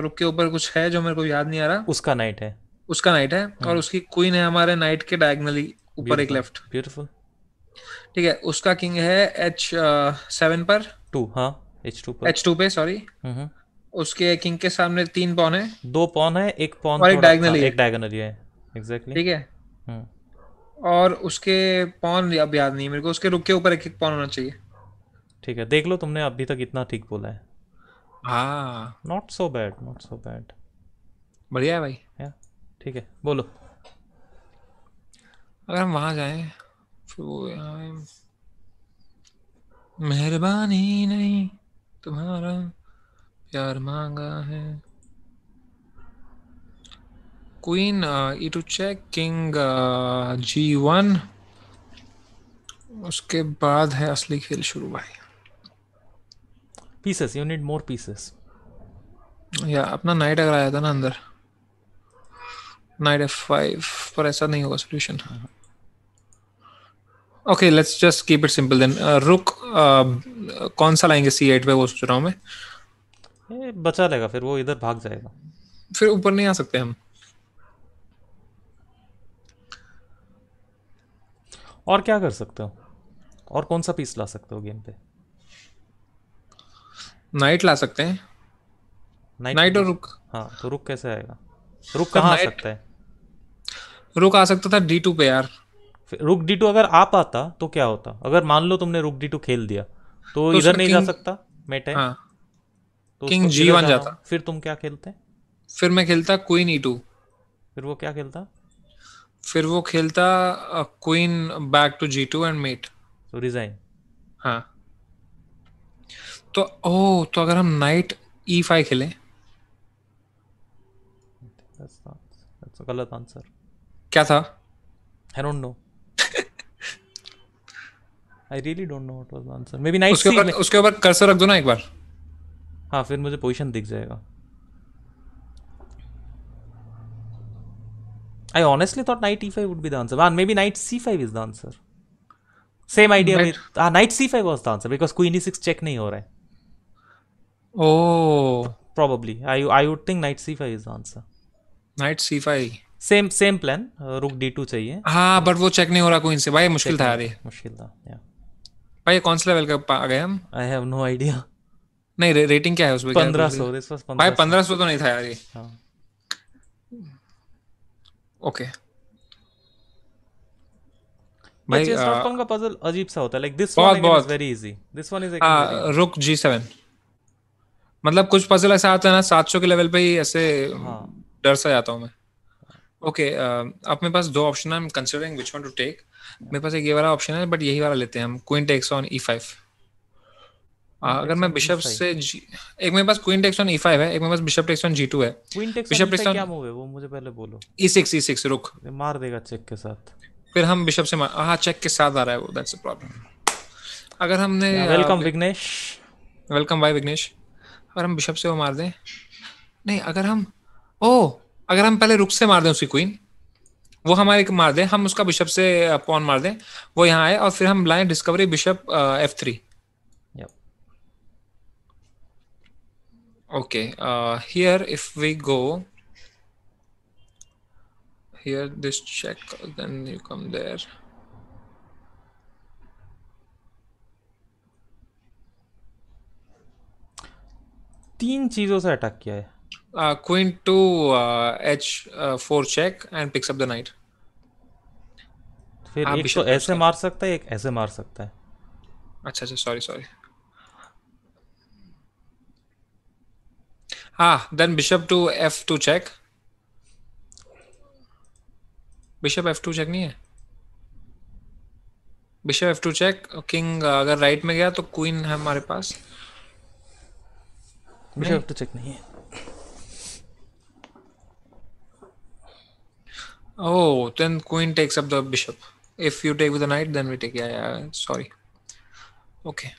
रुक के ऊपर कुछ है जो मेरे को याद नहीं आ रहा उसका नाइट है उसका नाइट है हम्म। और उसकी क्वीन है हमारे नाइट के डायगनली ऊपर एक लेफ्ट ब्यूटीफुल ठीक है उसका किंग है एच सेवन पर टू हाँ एच टू पर एच टू पे सॉरी उसके किंग के सामने तीन पॉन है दो पॉन हाँ, है एक पॉन और एक डायगनल एक डायगनल है एग्जैक्टली ठीक है हम्म। और उसके पॉन अब याद नहीं मेरे को उसके रुक के ऊपर एक एक पॉन होना चाहिए ठीक है देख लो तुमने अभी तक इतना ठीक बोला है हाँ not so bad not so bad बढ़िया है भाई ठीक है बोलो अगर हम वहाँ जाए तो, मेहरबानी नहीं तुम्हारा प्यार मांगा है क्वीन ई two check king g one उसके बाद है असली खेल शुरू भाई pieces you need more pieces या अपना नाइट अगर आया था ना अंदर नाइट एफ फाइव पर ऐसा नहीं होगा solution okay let's just keep it simple then rook uh, कौन सा लाएंगे सी एट पे वो सोच रहा हूँ मैं ये बचा लेगा फिर वो इधर भाग जाएगा फिर ऊपर नहीं आ सकते हम और क्या कर सकते हो और कौन सा पीस ला सकते हो गेम पे नाइट ला सकते हैं नाइट, नाइट और रुक हाँ तो रुक कैसे आएगा रुक कहाँ आ सकता है रुक आ सकता था डी टू पे यार रुक डी टू अगर आ पाता तो क्या होता अगर मान लो तुमने रुक डी टू खेल दिया तो, तो इधर नहीं जा सकता मेट है हाँ, तो किंग जी वन जाता फिर तुम क्या खेलते फिर मैं खेलता क्वीन ई टू फिर वो क्या खेलता फिर वो खेलता queen back to ji two and mate तो रिजाइन हाँ तो ओ तो अगर हम नाइट ई फाइव खेलें गलत आंसर क्या था I don't know I really don't know what was the answer maybe knight उसके ऊपर उसके ऊपर कर्सर रख दो ना एक बार हाँ फिर मुझे पोजीशन दिख जाएगा I honestly thought knight e5 would be the answer. Well, maybe knight c5 is the answer. Same idea but, with ah, knight c5 was the answer because queen e6 check nahi ho raha hai. Oh, probably. I I would think knight c5 is the answer. Knight c5. Same same plan rook d2 चाहिए हाँ but वो check नहीं हो रहा कोई इनसे भाई मुश्किल था यार मुश्किल था या भाई कौन से लेवल का आ गए हम आई हैव नो आइडिया नहीं रे, रेटिंग क्या है उसमें पंद्रह सौ भाई पंद्रह सौ तो नहीं था यार ये ओके हाँ। भाई चेस chess.com uh, का पजल अजीब सा होता है like this one is very easy this one is rook g seven मतलब कुछ पजल ऐसा आता है ना 700 के लेवल पे ही ऐसे हाँ। डर सा जाता हूँ मैं ओके okay, मेरे uh, पास दो ऑप्शन है I am considering which one to take मेरे पास एक ये वाला ऑप्शन है बट यही वाला लेते हैं हम queen takes on e five हाँ, अगर मैं बिशप से एक मेरे पास queen takes on e five है एक मेरे पास bishop takes on g two है बिशप टेक्स ऑन क्या मूव है वो मुझे पहले बोलो ई सिक्स ई सिक्स रुक मार देगा चेक के साथ फिर हम बिशप से मार हाँ चेक के साथ आ रहा है वो दैट्स अ प्रॉब्लम अगर हमने welcome Vignesh welcome bye Vignesh अगर हम बिशप से वो मार दें नहीं अगर हम ओ अगर हम पहले रुक से मार दें उसकी क्वीन वो हमारे मार दें हम उसका बिशप से पॉन uh, मार दें वो यहाँ आए और फिर हम लाएं discovery bishop f three okay uh, here if we go here this check then you come there तीन चीजों से अटैक किया है queen to h four check and picks up the knight फिर एक तो ऐसे मार सकता है एक ऐसे मार सकता है अच्छा अच्छा sorry sorry Ah, then bishop to f2 check. Bishop f two check नहीं है bishop f two check king अगर राइट में गया तो क्वीन है हमारे पास बिशप एफ टू चेक नहीं है Oh, then queen takes up the bishop. If you take with the knight, then we take. Yeah, yeah. Sorry. Okay.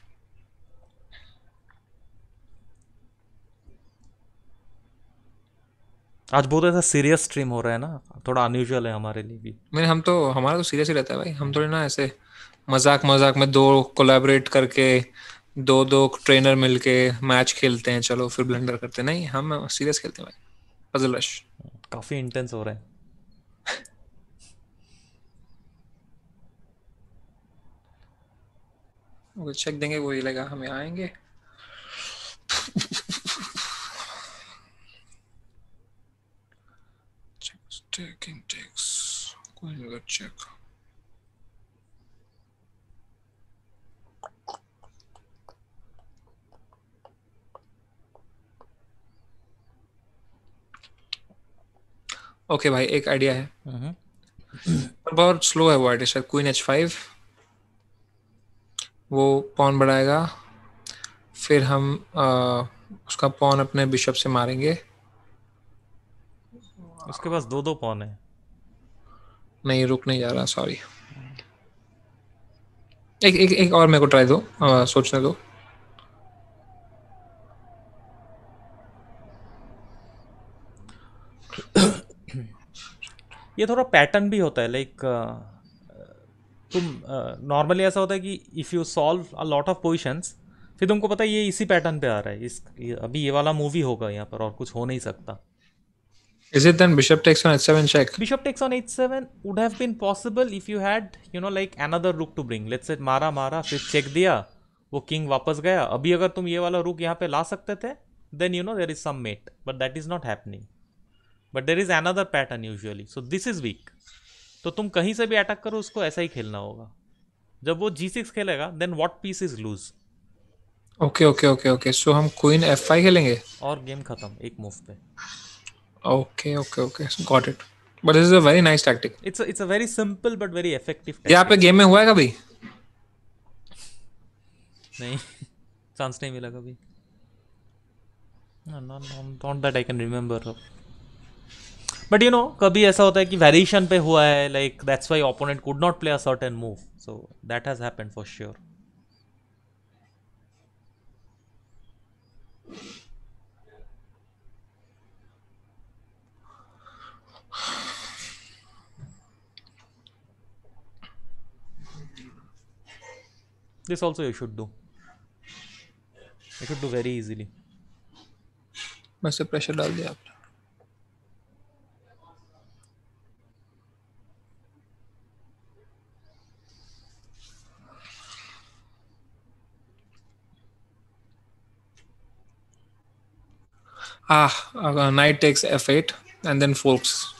आज बहुत ऐसा सीरियस स्ट्रीम हो रहा है ना थोड़ा अनयूजुअल है हमारे लिए भी मैंने हम तो हमारा तो सीरियस ही रहता है भाई हम थोड़े ना ऐसे मजाक मजाक में दो कोलैबोरेट करके दो दो ट्रेनर मिलके मैच खेलते हैं चलो फिर ब्लेंडर करते नहीं हम सीरियस खेलते हैं भाई पजल रश काफी इंटेंस हो रहा है चेक देंगे वो ही लगा हमें आएंगे taking takes. Going to go check. Okay okay भाई एक आइडिया है हम्म। पर बहुत स्लो है वो आइडिया शायद क्वीन एच फाइव वो पॉन बढ़ाएगा फिर हम आ, उसका पॉन अपने बिशप से मारेंगे उसके पास दो दो पॉन है नहीं रुक नहीं जा रहा सॉरी एक एक एक और मेरे को ट्राई दो आ, सोचने दो ये थोड़ा पैटर्न भी होता है लाइक तुम नॉर्मली ऐसा होता है कि if you solve a lot of positions फिर तुमको पता है ये इसी पैटर्न पे आ रहा है इस अभी ये वाला मूवी होगा यहाँ पर और कुछ हो नहीं सकता Is it then bishop takes on h7 check? Bishop takes on h7 would have been possible if you had, you know, like another rook to bring. Let's say mara mara, फिर check दिया वो king वापस गया अभी अगर तुम ये वाला रुक यहाँ पे ला सकते थे then you know there is some mate but that is not happening but there is another pattern usually so this is weak तो तुम कहीं से भी अटैक करो उसको ऐसा ही खेलना होगा जब वो जी सिक्स खेलेगा then what piece is loose okay okay okay okay so हम क्वीन एफ फाइव खेलेंगे और गेम खत्म एक मूव पे Okay, okay, okay. Got it. But this is a very nice tactic. It's a, it's a very simple but very effective tactic. ये आप game में हुआ है कभी? नहीं चांस [LAUGHS] नहीं मिला कभी not that I can remember but you know कभी ऐसा होता है कि वेरिएशन पे हुआ है like that's why opponent could not play a certain move so that has happened for sure This also you should do. You should do very easily. बस से pressure. Ah, uh, knight takes f8 and then forks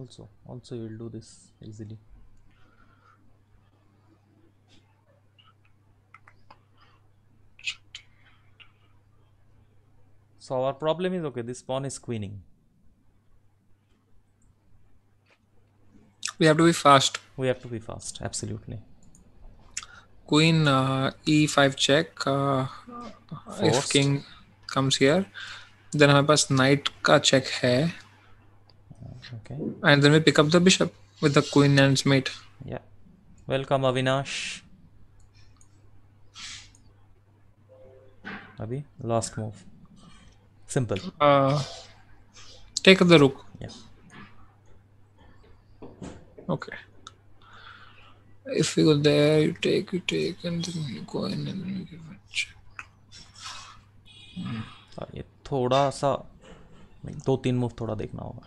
also also you will do this easily so our problem is okay this pawn is queening we have to be fast we have to be fast absolutely queen uh, e5 check uh, if king comes here Then हमारे पास knight का check है Okay. And then we pick up the bishop with the queen and its mate. Yeah. Welcome, Avinash. Abhi, last move. Simple. Uh, take the rook. Yeah. Okay. If you go there, you take, you take, and then you go in, and then you give a check. Hmm. ये थोड़ा सा दो तीन move थोड़ा देखना होगा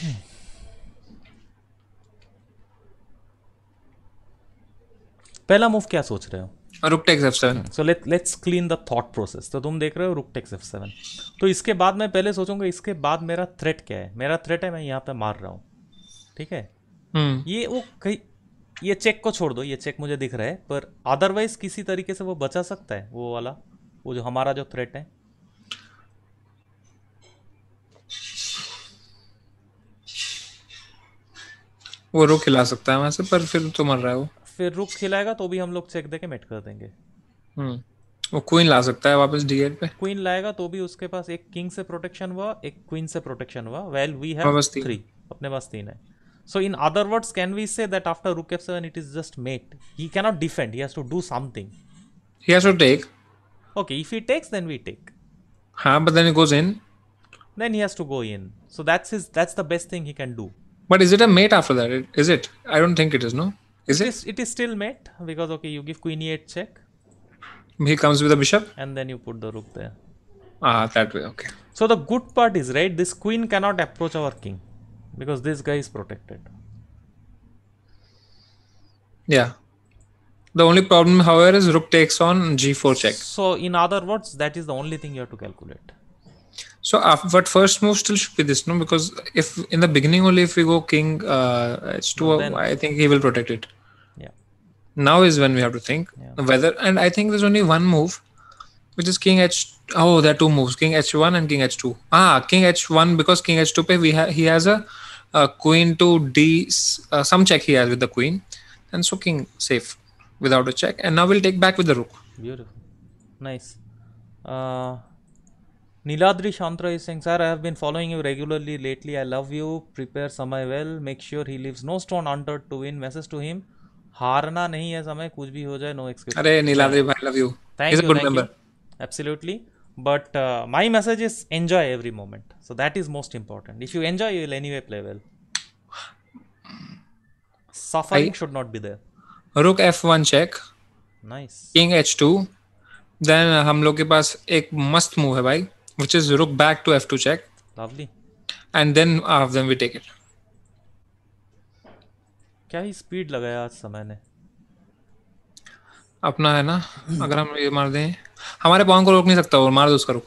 [CLEARS THROAT] पहला move क्या सोच रहे हो rook takes f seven so let let's clean the thought process तो तुम देख रहे हो रुकटेक्स एफ सेवन तो इसके बाद मैं पहले सोचूंगा इसके बाद मेरा थ्रेट क्या है मेरा थ्रेट है मैं यहाँ पे मार रहा हूँ ठीक है हम्म। ये वो कहीं ये चेक को छोड़ दो ये चेक मुझे दिख रहा है पर अदरवाइज किसी तरीके से वो बचा सकता है वो वाला वो जो हमारा जो थ्रेट है वो रुक खिला सकता है वैसे पर फिर तो मर रहा है वो फिर रुक खिलाएगा तो भी हम लोग चेक देके मेट कर देंगे हम्म वो क्वीन ला सकता है वापस डीएल पे क्वीन लाएगा तो भी उसके पास एक किंग से प्रोटेक्शन हुआ एक क्वीन से प्रोटेक्शन हुआ वेल वी हैव थ्री अपने पास तीन है so in other words can we say that after rook एफ7 it is just mate he can not defend he has to do something he has to take okay if he takes then we take हां but then he goes in then he has to go in so that's his that's the best thing he can do But is it a mate after that? Is it? I don't think it is. No, is it? It is, it is still mate because okay, you give queen e8 check. He comes with a bishop, and then you put the rook there. Ah, that way. Okay. So the good part is right. This queen cannot approach our king because this guy is protected. Yeah. The only problem, however, is rook takes on g4 check. So in other words, that is the only thing you have to calculate. So, after, but first move still should be this, no? Because if in the beginning only if we go king uh, h2, I think he will protect it. Yeah. Now is when we have to think yeah. whether, and I think there's only one move, which is king h. Oh, there are two moves: king h1 and king h2. Ah, king h1 because king h2 pe we ha- he has a, a queen to d uh, some check he has with the queen, and so king safe without a check, and now we'll take back with the rook. Beautiful, nice. Uh Niladri Chandra is saying, Sir, I have been following you regularly lately. I love you. Prepare Samay well. Make sure he leaves no stone unturned to win. Message to him. हारना नहीं है समय कुछ भी हो जाए no excuse अरे नीलाद्री भाई love you thank you thank you absolutely but my message is enjoy every moment so that is most important if you enjoy you will anyway play well suffering I, should not be there rook f1 check nice king h2 then हम लोग के पास एक मस्त move है भाई which is rook back to f2 check. Lovely. And then uh, then we take it. क्या ही speed लगाया आज समय ने अपना है ना अगर हम ये मार दें हमारे पॉन को रोक नहीं सकता और मार दो उसका रुक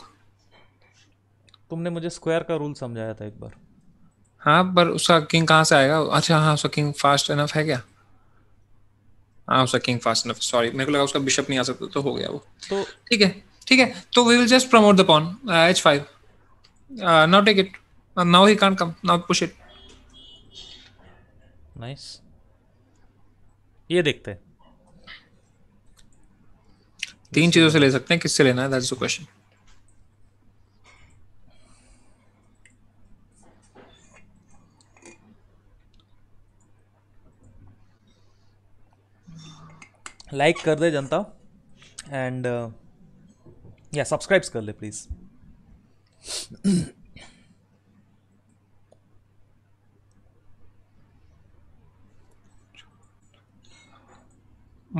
तुमने मुझे स्क्वायर का रूल समझाया था एक बार हाँ पर उसका किंग कहाँ से आएगा अच्छा हाँ उसका किंग फास्ट इनफ है क्या हाँ उसका किंग फास्ट सॉरी मेरे को लगा उसका बिशप नहीं आ सकता तो हो गया वो तो ठीक है ठीक है तो we will just promote the pawn H five now take it now he can come now push it nice ये देखते हैं तीन चीजों से ले सकते हैं किससे लेना है इज द क्वेश्चन लाइक कर दे जनता एंड uh, या सब्सक्राइब्स कर ले प्लीज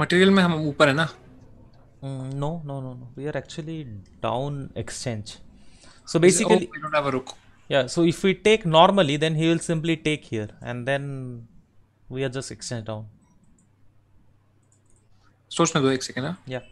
मटेरियल में हम ऊपर है ना no no no no we are actually down exchange so basically या so if we take normally then he will simply take here and then we are just exchange down सोचना दो एक second या हाँ?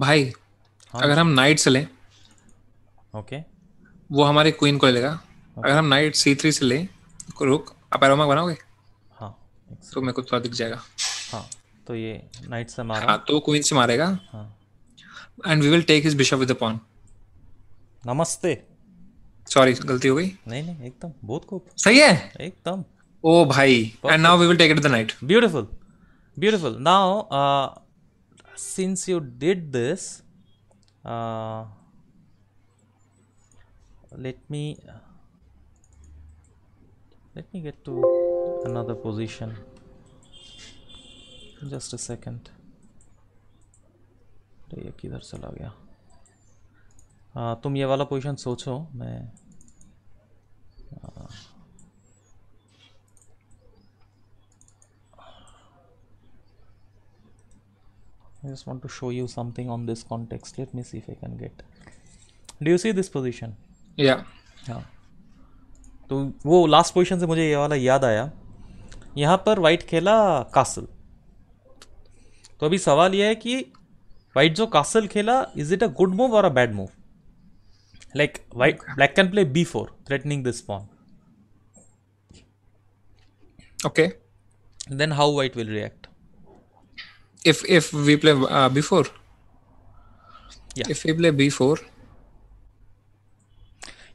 भाई हाँ अगर हम नाइट से लें ओके वो हमारे क्वीन को ले लेगा अगर हम नाइट सी थ्री से लें रुक आप एरोमैक बनाओगे हाँ तो मेरे को थोड़ा दिख जाएगा हाँ तो ये नाइट से मारा हाँ तो क्वीन से मारेगा हाँ and we will take his bishop with the pawn नमस्ते सॉरी गलती हो गई नहीं नहीं एकदम बहुत खूब सही है एकदम ओ भाई and now we will take it the knight beautiful beautiful now since you did this uh, let me let me get to another position just a second तो ये किधर चला गया आ, तुम ये वाला पोजीशन सोचो मैं आ, I just want to show you something on this context. Let me see if I can get. Do you see this position? Yeah. हाँ तो वो लास्ट पोजीशन से मुझे ये वाला याद आया यहाँ पर वाइट खेला कासल तो अभी सवाल ये है कि वाइट जो कासल खेला is it a good move और a bad move like white black can play B four threatening this pawn okay then how white will react if if we play uh, before yeah if we play b4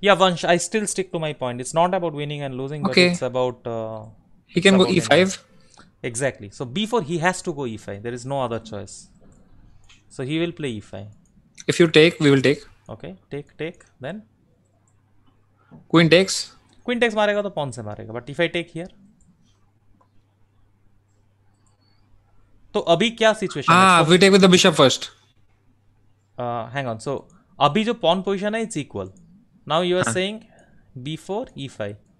yeah vansh i still stick to my point it's not about winning and losing okay. but it's about uh, he can go e5 exactly so b4 he has to go e5 there is no other choice so he will play e5 if you take we will take okay take take then queen takes queen takes मारेगा to pawn से but if i take here तो अभी क्या situation हाँ we take with the bishop first hang on so अभी जो pawn position है it's equal now you are saying B four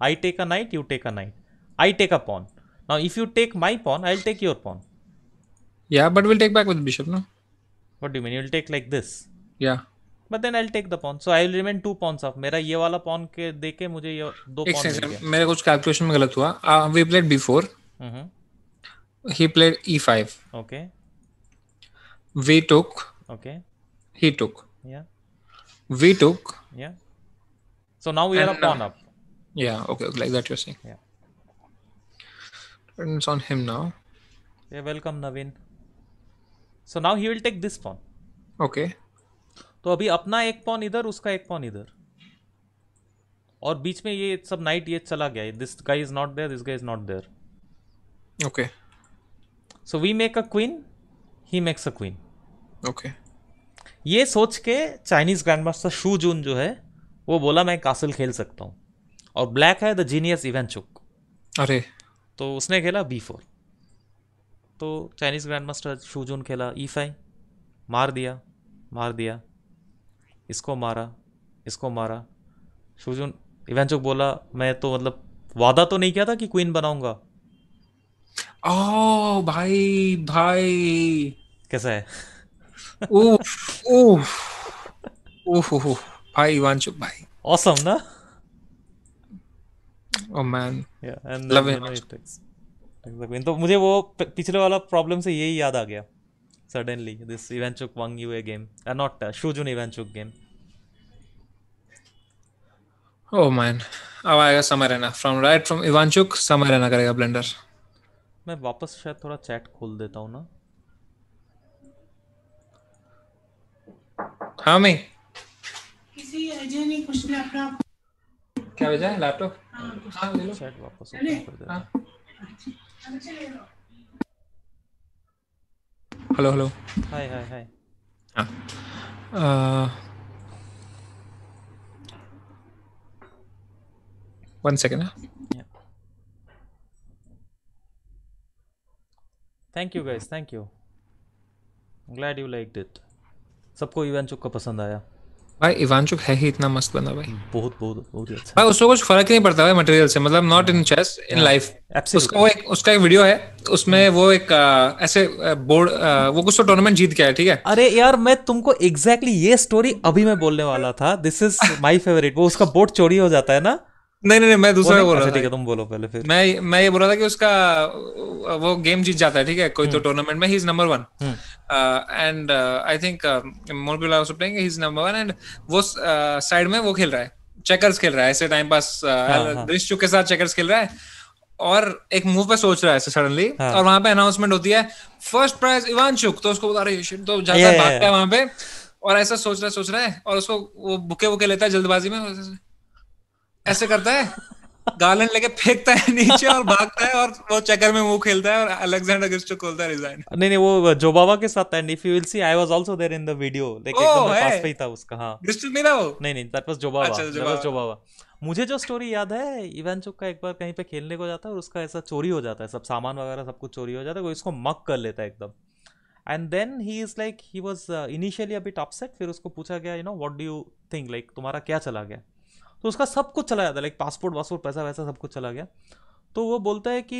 I take a knight you take a knight I take a pawn now if you take my pawn I will take your pawn yeah but will take back with bishop ना what do you mean you will take like this yeah but then I will take the pawn so I will remain two pawns off मेरा ये वाला pawn के देके मुझे ये दो pawn मेरे कुछ कैलकुलेशन में गलत हुआ we played B four hmm He played e5. Okay. We took. Okay. He took. Yeah. We took. Yeah. So now we and, are a pawn up. Yeah. Okay. Like that you're saying. Yeah. And it's on him now. Yeah. Welcome, Navin. So now he will take this pawn. Okay. तो अभी अपना एक pawn इधर उसका एक pawn इधर और बीच में ये सब नाइट ये चला गया this guy is not there this guy is not there okay so we make a queen he makes a queen okay ये सोच के Chinese grand master Xu Jun जो है वो बोला मैं कासल खेल सकता हूँ और ब्लैक है द जीनियस इवेंट चुक अरे तो उसने खेला बी फोर तो Chinese grand master Xu Jun खेला ई e फाइव मार दिया मार दिया इसको मारा इसको मारा शूजून इवेंचुक बोला मैं तो मतलब वादा तो नहीं किया था कि क्वीन बनाऊंगा ओ भाई भाई कैसा है ओ ओह ओह भाई वांचु भाई ऑसम ना oh man yeah and then, love it, it takes exactly तो मुझे वो पिछले वाला प्रॉब्लम से यही याद आ गया suddenly this Ivanchuk Wang Yue a game not Xu Jun Ivanchuk game oh man अब आएगा समर एना फ्रॉम राइट फ्रॉम इवांचुक समर एना करेगा ब्लेंडर मैं वापस शायद थोड़ा चैट खोल देता हूँ ना हाँ मैं किसी अजय ने कुछ लैपटॉप क्या है लैपटॉप हाँ, हाँ ले लो चैट वापस कर hello hello hi hi hi हाँ one second thank you guys thank you glad you like it सबको इवानचुक का पसंद आया भाई इवानचुक है ही इतना मस्त बना भाई बहुत बहुत बहुत ही अच्छा भाई उसको कुछ फर्क नहीं पड़ता भाई मटेरियल से मतलब not in chess in life उसका वो एक उसका एक वीडियो है उसमें वो एक आ, ऐसे बोर्ड वो कुछ तो टूर्नामेंट जीत गया है ठीक है अरे यार मैं तुमको एग्जैक्टली exactly ये स्टोरी अभी मैं बोलने वाला था दिस इज माय फेवरेट वो उसका बोर्ड चोरी हो जाता है ना नहीं नहीं मैं दूसरा बोल रहा था ठीक है तुम बोलो पहले फिर मैं मैं ये बोल रहा था कि उसका वो गेम जीत जाता है ठीक है कोई तो टूर्नामेंट हम्म। में he is number one and I think मोरबिला people playing he is number one and वो साइड uh, में वो खेल रहा है चेकर्स खेल रहा है ऐसे टाइम पास दृश्य के साथ चेकर्स खेल रहा है और एक मूव पे सोच रहा है सडनली हाँ. और वहां पे अनाउंसमेंट होती है फर्स्ट प्राइज इवान चुक तो उसको बता रही तो जाता है भागता है वहां पे और ऐसा सोच रहा है सोच रहा है और उसको वो बुके बुके लेता है जल्दबाजी में ऐसे करता है गालन लेके फेंकता है नीचे और भागता है और वो चक्कर में मुंह खेलता है और अलेक्जेंडर क्रिस्टो खोलता है रिजाइन नहीं नहीं वो जोबावा के साथ and if you will see I was also there in the video like एकदम पास पे ही था उसका हां क्रिस्टो नहीं था वो नहीं नहीं that was Jobava that was Jobava मुझे जो स्टोरी याद है इवानचुक का एक बार कहीं पे खेलने को जाता है और उसका ऐसा चोरी हो जाता है सब सामान वगैरह सब कुछ चोरी हो जाता है कोई इसको मक कर लेता है एकदम and then he is like he was initially a bit upset फिर उसको पूछा गया you know what do you think like तुम्हारा क्या चला गया तो उसका सब कुछ चला जाता है लाइक पासपोर्ट वासपोर्ट पैसा वैसा सब कुछ चला गया तो वो बोलता है कि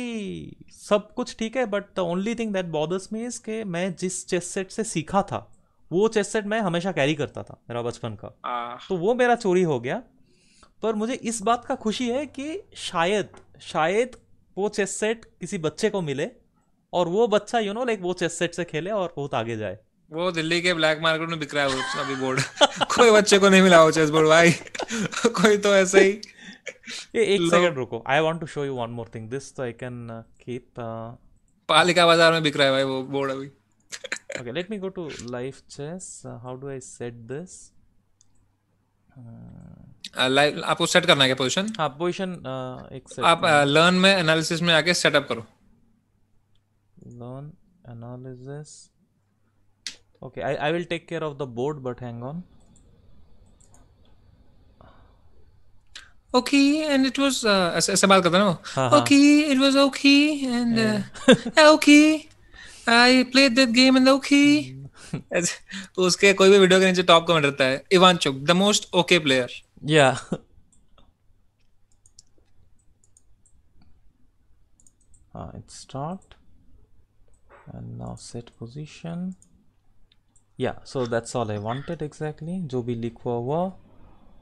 सब कुछ ठीक है but the only thing that bothers me is के मैं जिस चेस सेट से सीखा था वो चेस सेट मैं हमेशा कैरी करता था मेरा बचपन का तो वो मेरा चोरी हो गया पर मुझे इस बात का खुशी है कि शायद शायद वो चेस सेट किसी बच्चे को मिले और वो बच्चा यू नो लाइक वो चेस सेट से खेले और बहुत आगे जाए वो दिल्ली के ब्लैक मार्केट में बिक रहा है अभी बोर्ड कोई बच्चे को नहीं मिला वो चेस बोर्ड भाई कोई तो ऐसे ही ये एक सेकंड रुको I want to show you one more thing this तो आई कैन कीप पालिका बाजार में बिक रहा है भाई वो बोर्ड अभी okay let me go to live chess how do I set this आपको सेट करना है क्या पोजीशन हाँ पोजीशन uh, एक सेट आप लर्न uh, में एनालिसिस में आके सेटअप करो learn analysis Okay, I, I will take care of the board, but hang on. okay and it was uh, sama kata okay it was okay and uh, yeah. uh, okay i played that game and okay hmm. उसके कोई भी video के नीचे top comment रहता है Ivanchuk the most okay player yeah it's start and now set position yeah so that's all I wanted exactly जो भी leak हुआ हुआ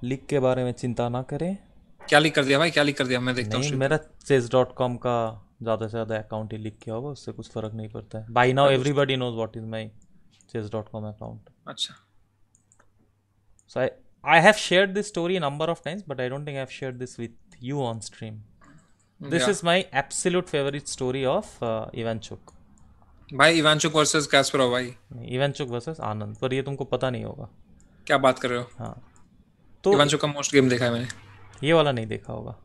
लीक के बारे में चिंता ना करें क्या लीक कर दिया भाई क्या लीक कर दिया मैं देखता हूँ मेरा चेस डॉट कॉम का ज़्यादा से ज़्यादा अकाउंट ही लीक किया होगा उससे कुछ फ़र्क नहीं पड़ता है by now everybody knows what is my chess dot com account अच्छा so I I have share this story number of times but I don't think I have share this with you on stream this is my absolute favourite story of Ivanchuk भाई इवांचुक versus कैस्परोव भाई इवांचुक versus आनंद पर ये तुमको पता नहीं होगा क्या बात कर रहे हो हाँ तो इवांचुक का मोस्ट गेम देखा है मैंने ये वाला नहीं देखा होगा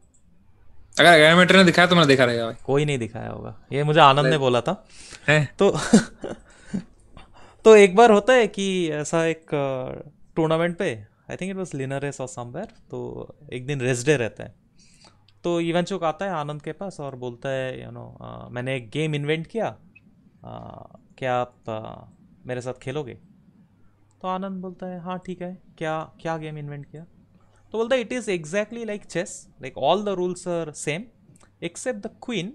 अगर एग्रामीटर ने दिखाया तो मैंने देखा रहेगा भाई कोई नहीं दिखाया होगा ये मुझे आनंद ने बोला था है? तो [LAUGHS] तो एक बार होता है कि ऐसा एक टूर्नामेंट पे I think it was Linares और समवेयर तो एक दिन रेस्ट डे रहता है तो इवेंचुक आता है आनंद के पास और बोलता है यू you नो know, मैंने एक गेम इन्वेंट किया क्या आप आ, मेरे साथ खेलोगे तो आनंद बोलता है हाँ ठीक है क्या क्या गेम इन्वेंट किया तो बोलता है it is exactly like chess like all the rules are same except the queen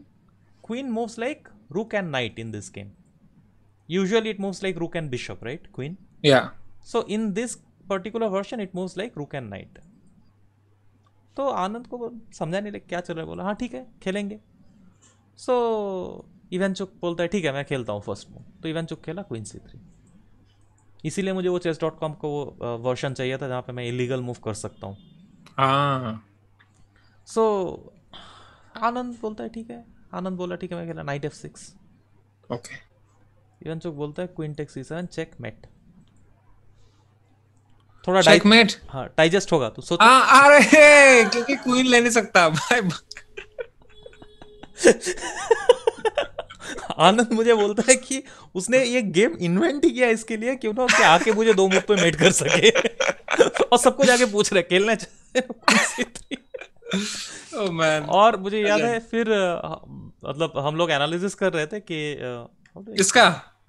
queen moves like rook and knight in this game usually it moves like rook and bishop right queen yeah so in this particular version it moves like rook and knight तो आनंद को समझा नहीं like क्या चल रहा है बोला हाँ ठीक है खेलेंगे सो so, इवेंट चुक बोलता है ठीक है मैं खेलता हूँ फर्स्ट मूव तो इवेंट चुक खेला क्वीन सी थ्री इसीलिए मुझे वो चेस डॉट कॉम का वो वर्जन चाहिए था जहाँ पे मैं इलीगल मूव कर सकता हूँ सो हाँ। so, आनंद बोलता है ठीक है आनंद बोला ठीक है मैं खेला knight F six okay Ivanchuk बोलता है queen takes seven check mate थोड़ा चेकमेट हाँ डाइजेस्ट होगा तो सोच हाँ, रहे क्योंकि क्वीन ले नहीं सकता भाई [LAUGHS] आनंद मुझे बोलता है कि उसने ये गेम इन्वेंट ही किया इसके लिए क्यों ना कि आके मुझे दो मुख पे मेट कर सके और सबको जाके पूछ रहे खेलना चाहते oh, और मुझे याद है फिर मतलब हम लोग एनालिसिस कर रहे थे कि uh, इसका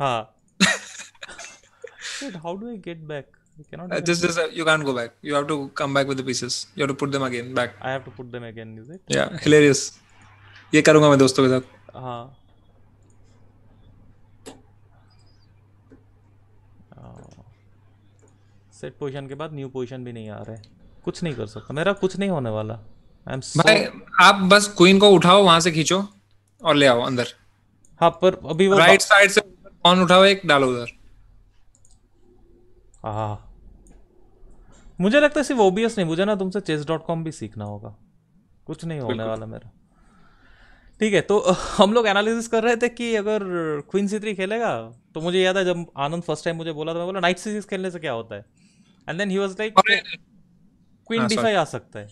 हाँ how do I get back दोस्तों के साथ हाँ सेट पोजीशन के बाद न्यू पोजीशन भी नहीं आ रहा है कुछ नहीं कर सकता मेरा कुछ नहीं होने वाला आई एम भाई आप बस क्वीन को उठाओ वहां से खींचो और ले आओ अंदर हाँ पर अभी वो राइट साइड से कौन उठाओ एक डालो उधर हाँ मुझे लगता है सिर्फ ओबीएस नहीं मुझे ना तुमसे चेस डॉट कॉम भी सीखना होगा कुछ नहीं होने वाला मेरा ठीक है तो हम लोग एनालिसिस कर रहे थे कि अगर क्वीन सी थ्री खेलेगा तो मुझे याद है जब आनंद फर्स्ट टाइम मुझे बोला था मैं बोला नाइट सी सिक्स खेलने से क्या होता है and then he was like queen D five आ सकता है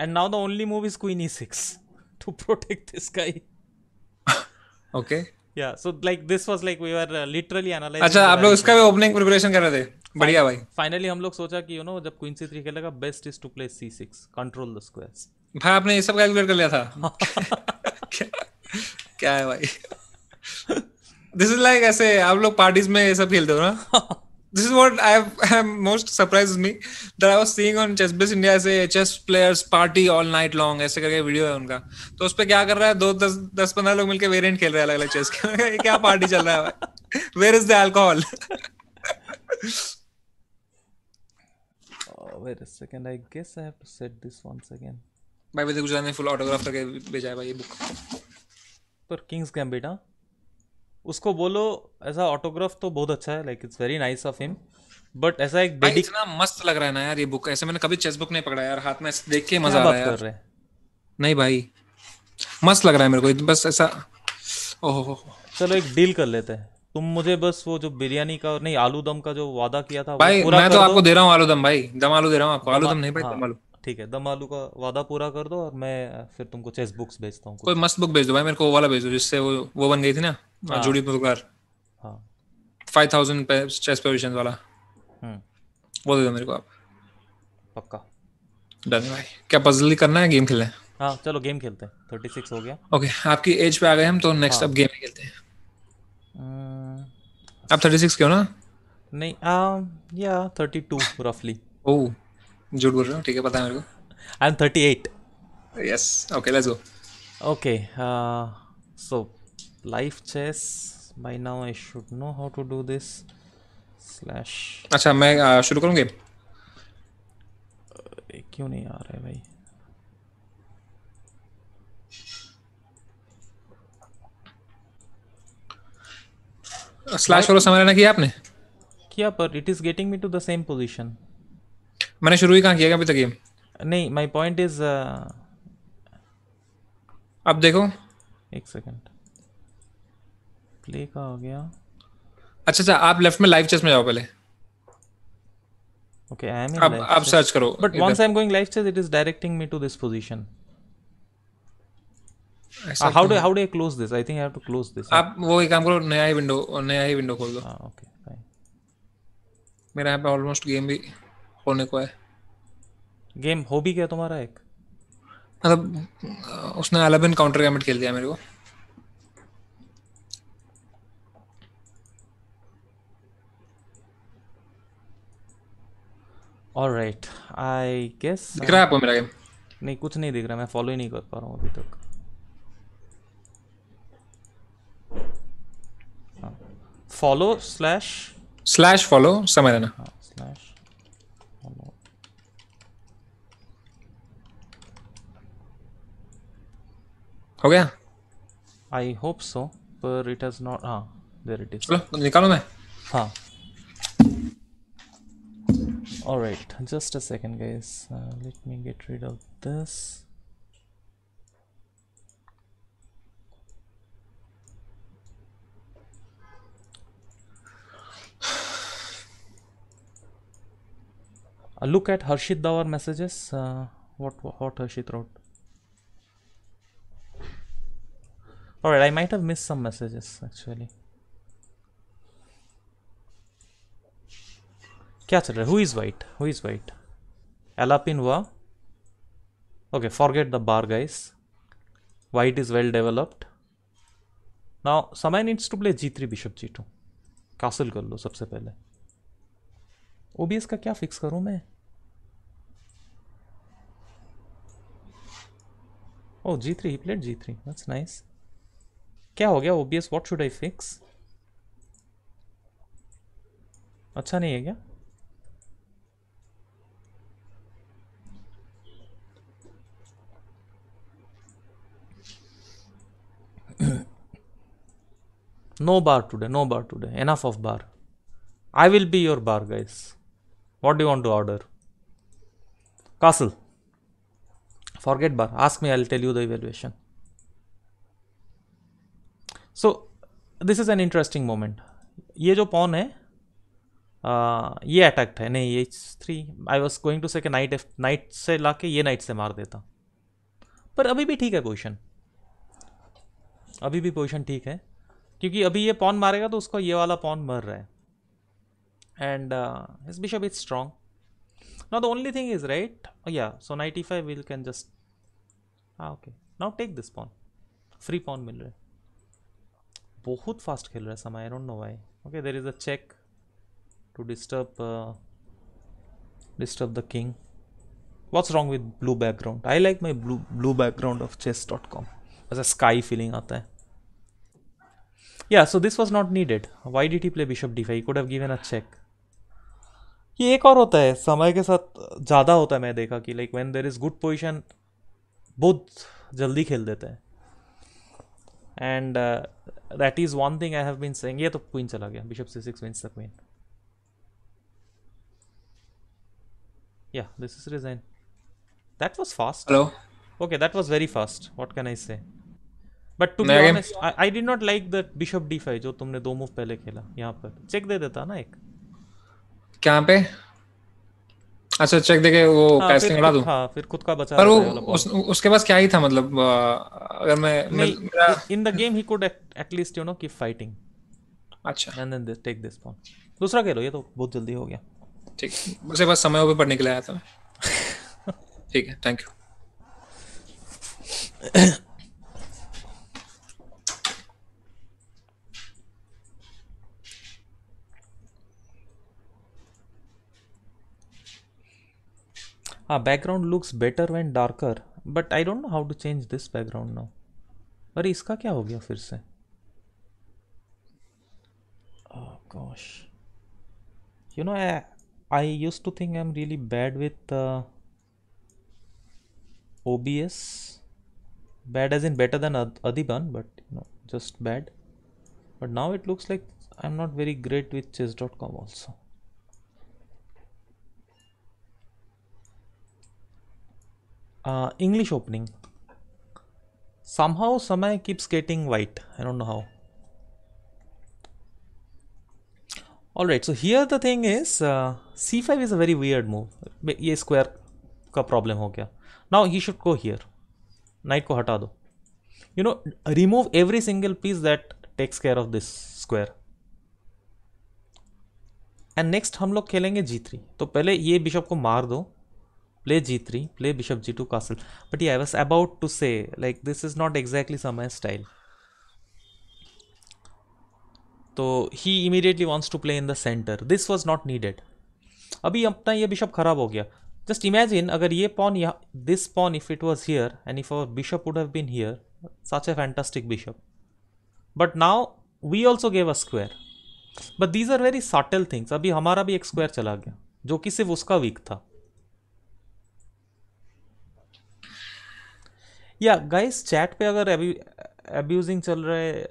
and now the only move is queen E six to protect this guy okay yeah so like this was like we were literally analyse अच्छा आप लोग इसका भी opening preparation कर रहे थे बढ़िया भाई फाइनली हम लोग सोचा कि यू नो जब क्वीन सी थ्री खेलेगा best is to play C six control the squares भाई आपने ये सब कैलकुलेट कर लिया था [LAUGHS] हाँ। क्या है भाई दिस इज लाइक ऐसे आप लोग पार्टीज में ये सब खेलते हो ना हाँ। this is what I am most surprised me that I was seeing on Chessbiz Bliss India से chess players party all night long ऐसे करके वीडियो है उनका तो उस पे क्या कर रहा है दो दस दस पंद्रह लोग मिलके वेरिएंट खेल रहे हैं अलग अलग चेस के क्या पार्टी चल रहा है is the alcohol oh, wait a second i guess i have to set this once again भाई विजय गुजरात ने फुल ऑटोग्राफ करके भेजा है भाई ये बुक पर किंग्स गैम्बिट हां उसको बोलो ऐसा ऑटोग्राफ तो बहुत अच्छा है like it's very nice of him but ऐसा एक डेडिक इतना मस्त लग रहा है ना यार ये बुक ऐसे मैंने कभी चेस बुक नहीं पकड़ा यार हाथ में ऐसे देख के मजा आ रहा है कर रहे हैं नहीं भाई मस्त लग रहा है मेरे को बस ऐसा ओहो चलो एक डील कर लेते हैं तुम मुझे बस वो जो बिरयानी का नहीं आलू दम का जो वादा किया था भाई पूरा मैं तो आपको दे रहा हूँ आलू दम भाई दम आलू दे रहा हूँ आपको आलू दम नहीं भाई हाँ, दम आलू ठीक है दम आलू का वादा पूरा कर दो और मैं फिर तुमको चेस बुक्स भेजता हूँ कोई मस्त बुक भेज दो भाई मेरे को वो वाला भेज दो जिससे वो वो बन गई थी ना हाँ। जूडी मुदगार फाइव थाउजेंड पे चेस प्रोविजन वाला हम्म। वो दे दो मेरे को आप पक्का डन भाई क्या पजल ही करना है गेम खेलें हाँ चलो गेम खेलते हैं थर्टी सिक्स हो गया ओके okay, आपकी एज पे आ गए हम तो नेक्स्ट हाँ. अब गेम ही खेलते हैं हम्म। आप थर्टी सिक्स क्यों ना नहीं आ, या थर्टी टू रफली ओह झूठ बोल रहे हो ठीक है पता है मेरे को I am thirty eight yes okay let's go okay so live chess by now I should know how to do this slash अच्छा मैं शुरू करूँ गेम क्यों नहीं आ रहा है भाई स्लैश वाला समझ ना किया आपने किया पर it is getting me to the same position मैंने शुरू ही कहां किया अभी तक गेम नहीं माय पॉइंट इज अब देखो एक सेकंड प्ले का हो गया अच्छा अच्छा आप लेफ्ट में लाइव चेस में जाओ पहले ओके आई एम अब आप सर्च करो but once I am going live chess it is directing me to this position how do how do I close this I think I have to close this आप वो एक काम करो नया ही window नया ही विंडो खोल दो ओके uh, मेरा यहाँ पे ऑलमोस्ट गेम भी होने को है गेम हो भी गया तुम्हारा एक मतलब उसने अलेवन काउंटर गेमेंट खेल दिया मेरे को ऑलराइट आई गेस दिख रहा है आपको मेरा गेम नहीं कुछ नहीं दिख रहा मैं फॉलो ही नहीं कर पा रहा हूं अभी तक फॉलो स्लैश स्लैश फॉलो समझ लेना हाँ स्लैश फॉलो हाँ, हो गया आई होप सो पर इट हैज नॉट हां देयर इट इज चलो निकालो मैं हां all right just a second guys uh, let me get rid of this a uh, look at Harshit Dawar messages uh, what what Harshit wrote all right I might have missed some messages actually क्या चल रहा है who is white who is white Alapin हुआ okay forget the bar guys white is well developed now Samay needs to play ji three bishop ji two castle कर लो सबसे पहले ओ B S का क्या फिक्स करूँ मैं oh G three he played G three that's nice क्या हो गया O B S what should I fix अच्छा नहीं है क्या No bar today, no bar today. Enough of bar. I will be your bar, guys. What do you want to order? Castle. Forget bar. Ask me, I'll tell you the evaluation. So, this is an interesting moment. ये जो pawn है ये attack था नहीं ये three I was going to say knight F knight से ला के ये नाइट से मार देता पर अभी भी ठीक है पोजिशन अभी भी पोजिशन ठीक है क्योंकि अभी ये पॉन मारेगा तो उसका ये वाला पॉन मर रहा है एंड इस bishop is strong not the only thing is right yeah so ninety five will can just हाँ okay now take this pawn free pawn मिल रहा है बहुत फास्ट खेल रहा है Samay I don't know why okay there is a check to disturb disturb the king what's wrong with blue background I like my blue blue background of chess dot com ऐसा sky feeling आता है yeah so this was not needed why did he play bishop d5 he could have given a check ये एक और होता है समय के साथ ज़्यादा होता है मैं देखा कि like when there is good position बुद्ध जल्दी खेल देते हैं and that is one thing I have been saying ये तो क्वीन चला गया bishop C six means the queen yeah this is resign that was fast hello okay that was very fast what can I say but to be honest I did not like the bishop d5 जो तुमने दो move पहले खेला यहां पर check दे देता ना एक क्या पे अच्छा चेक देके वो हाँ, कास्टिंग उड़ा दूं हां फिर खुद का बचा पर वो उस, उसके पास क्या ही था मतलब अगर मैं in the game he could at least you know keep fighting अच्छा and then this take this pawn दूसरा खेलो ये तो बहुत जल्दी हो गया ठीक मुझे बस समय पे पढ़ने के लिए आया था [LAUGHS] ठीक है thank you ah background looks better when darker but I don't know how to change this background now अरे इसका क्या हो गया फिर से oh gosh you know I I used to think I'm really bad with uh, OBS bad as in better than Ad Adiban but you know just bad but now it looks like I'm not very great with chess.com also English opening some how Samay keeps getting white I don't know how all right so here the thing is c five is a very weird move ये square का problem हो गया now he should go here knight को हटा दो you know remove every single piece that takes care of this square and next हम लोग खेलेंगे जी थ्री तो पहले ये बिशप को मार दो play ji three play bishop ji two castle but i was about to say like this is not exactly samaya's style तो he immediately wants to play in the centre this was not needed अभी अपना ये bishop खराब हो गया just imagine अगर ये pawn यहाँ this pawn if it was here and if our bishop would have been here such a fantastic bishop but now we also gave a square but these are very subtle things अभी हमारा भी एक square चला गया जो कि सिर्फ उसका वीक था या गाइस चैट पे अगर अब्यूजिंग चल रहा है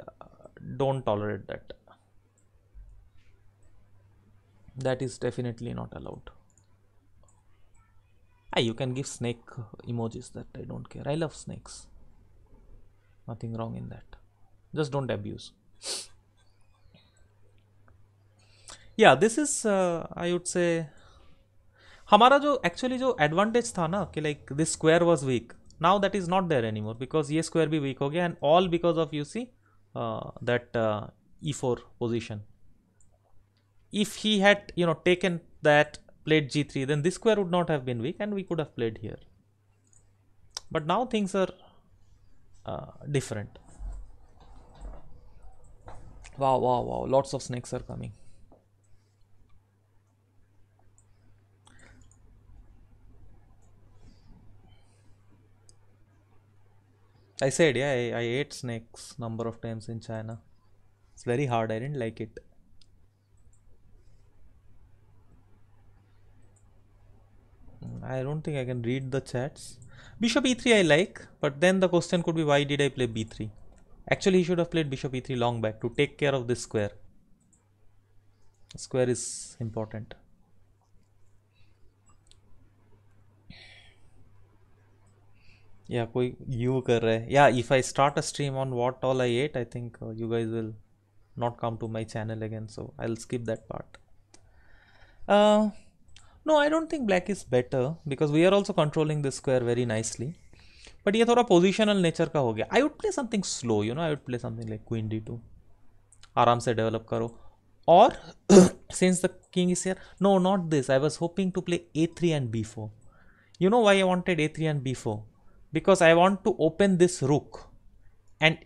don't tolerate that that is definitely not allowed I you can give snake emojis that I don't care I love snakes nothing wrong in that just don't abuse या this is I would say हमारा जो actually जो advantage था ना कि like this square was weak now that is not there anymore because a square b weak again, and all because of you see uh, that uh, e4 position if he had you know taken that played g3 then this square would not have been weak and we could have played here but now things are uh, different wow wow wow lots of snakes are coming I said, yeah, I, I ate snakes number of times in China. It's very hard. I didn't like it. I don't think I can read the chats. Bishop e3 I like, but then the question could be why did I play b3? Actually, he should have played bishop e3 long back to take care of this square. square is important. या कोई you कर रहा है या if I start a stream on what all I ate I think you guys will not come to my channel again so I will skip that part no I don't think black is better because we are also controlling this square very nicely but ये थोड़ा positional nature का हो गया I would play something slow you know I would play something like queen d to आराम से develop करो और since the king is here no not this I was hoping to play a three and b four you know why I wanted a three and b four because I want to open this rook and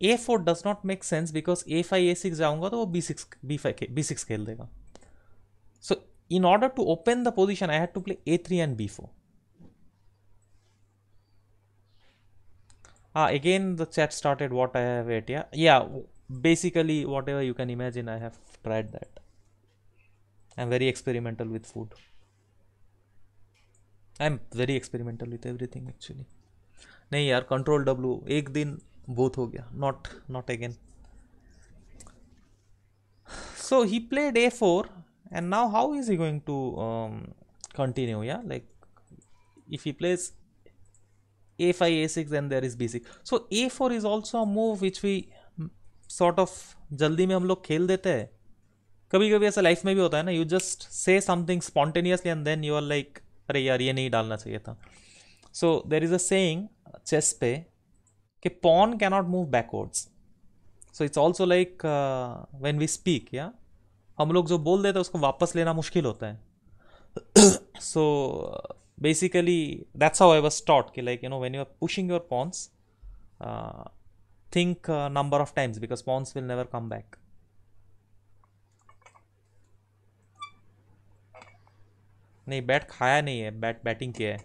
a4 does not make sense because a5 a6 jaunga to b6 b5 b6 खेल dega. so in order to open the position I had to play a3 and b4 ah again the chat started what I have it yeah yeah basically whatever you can imagine I have tried that I'm very experimental with food I am very experimental with everything actually नहीं यार control डब्ल्यू एक दिन both हो गया not not again so he played four and now how is he going to continue या like if he yeah a five a six and there is b six so a four is also a move which we sort of जल्दी में हम लोग खेल देते हैं कभी कभी ऐसा लाइफ में भी होता है ना you just say something spontaneously and then you are like अरे यार ये नहीं डालना चाहिए था so there is a saying chess पे कि pawn cannot move backwards so it's also like when we speak या हम लोग जो बोल देते हैं उसको वापस लेना मुश्किल होता है so basically that's how I was taught कि like you know when you are pushing your pawns think number of times because pawns will never come back नहीं बैट खाया नहीं है बैट बैटिंग किया है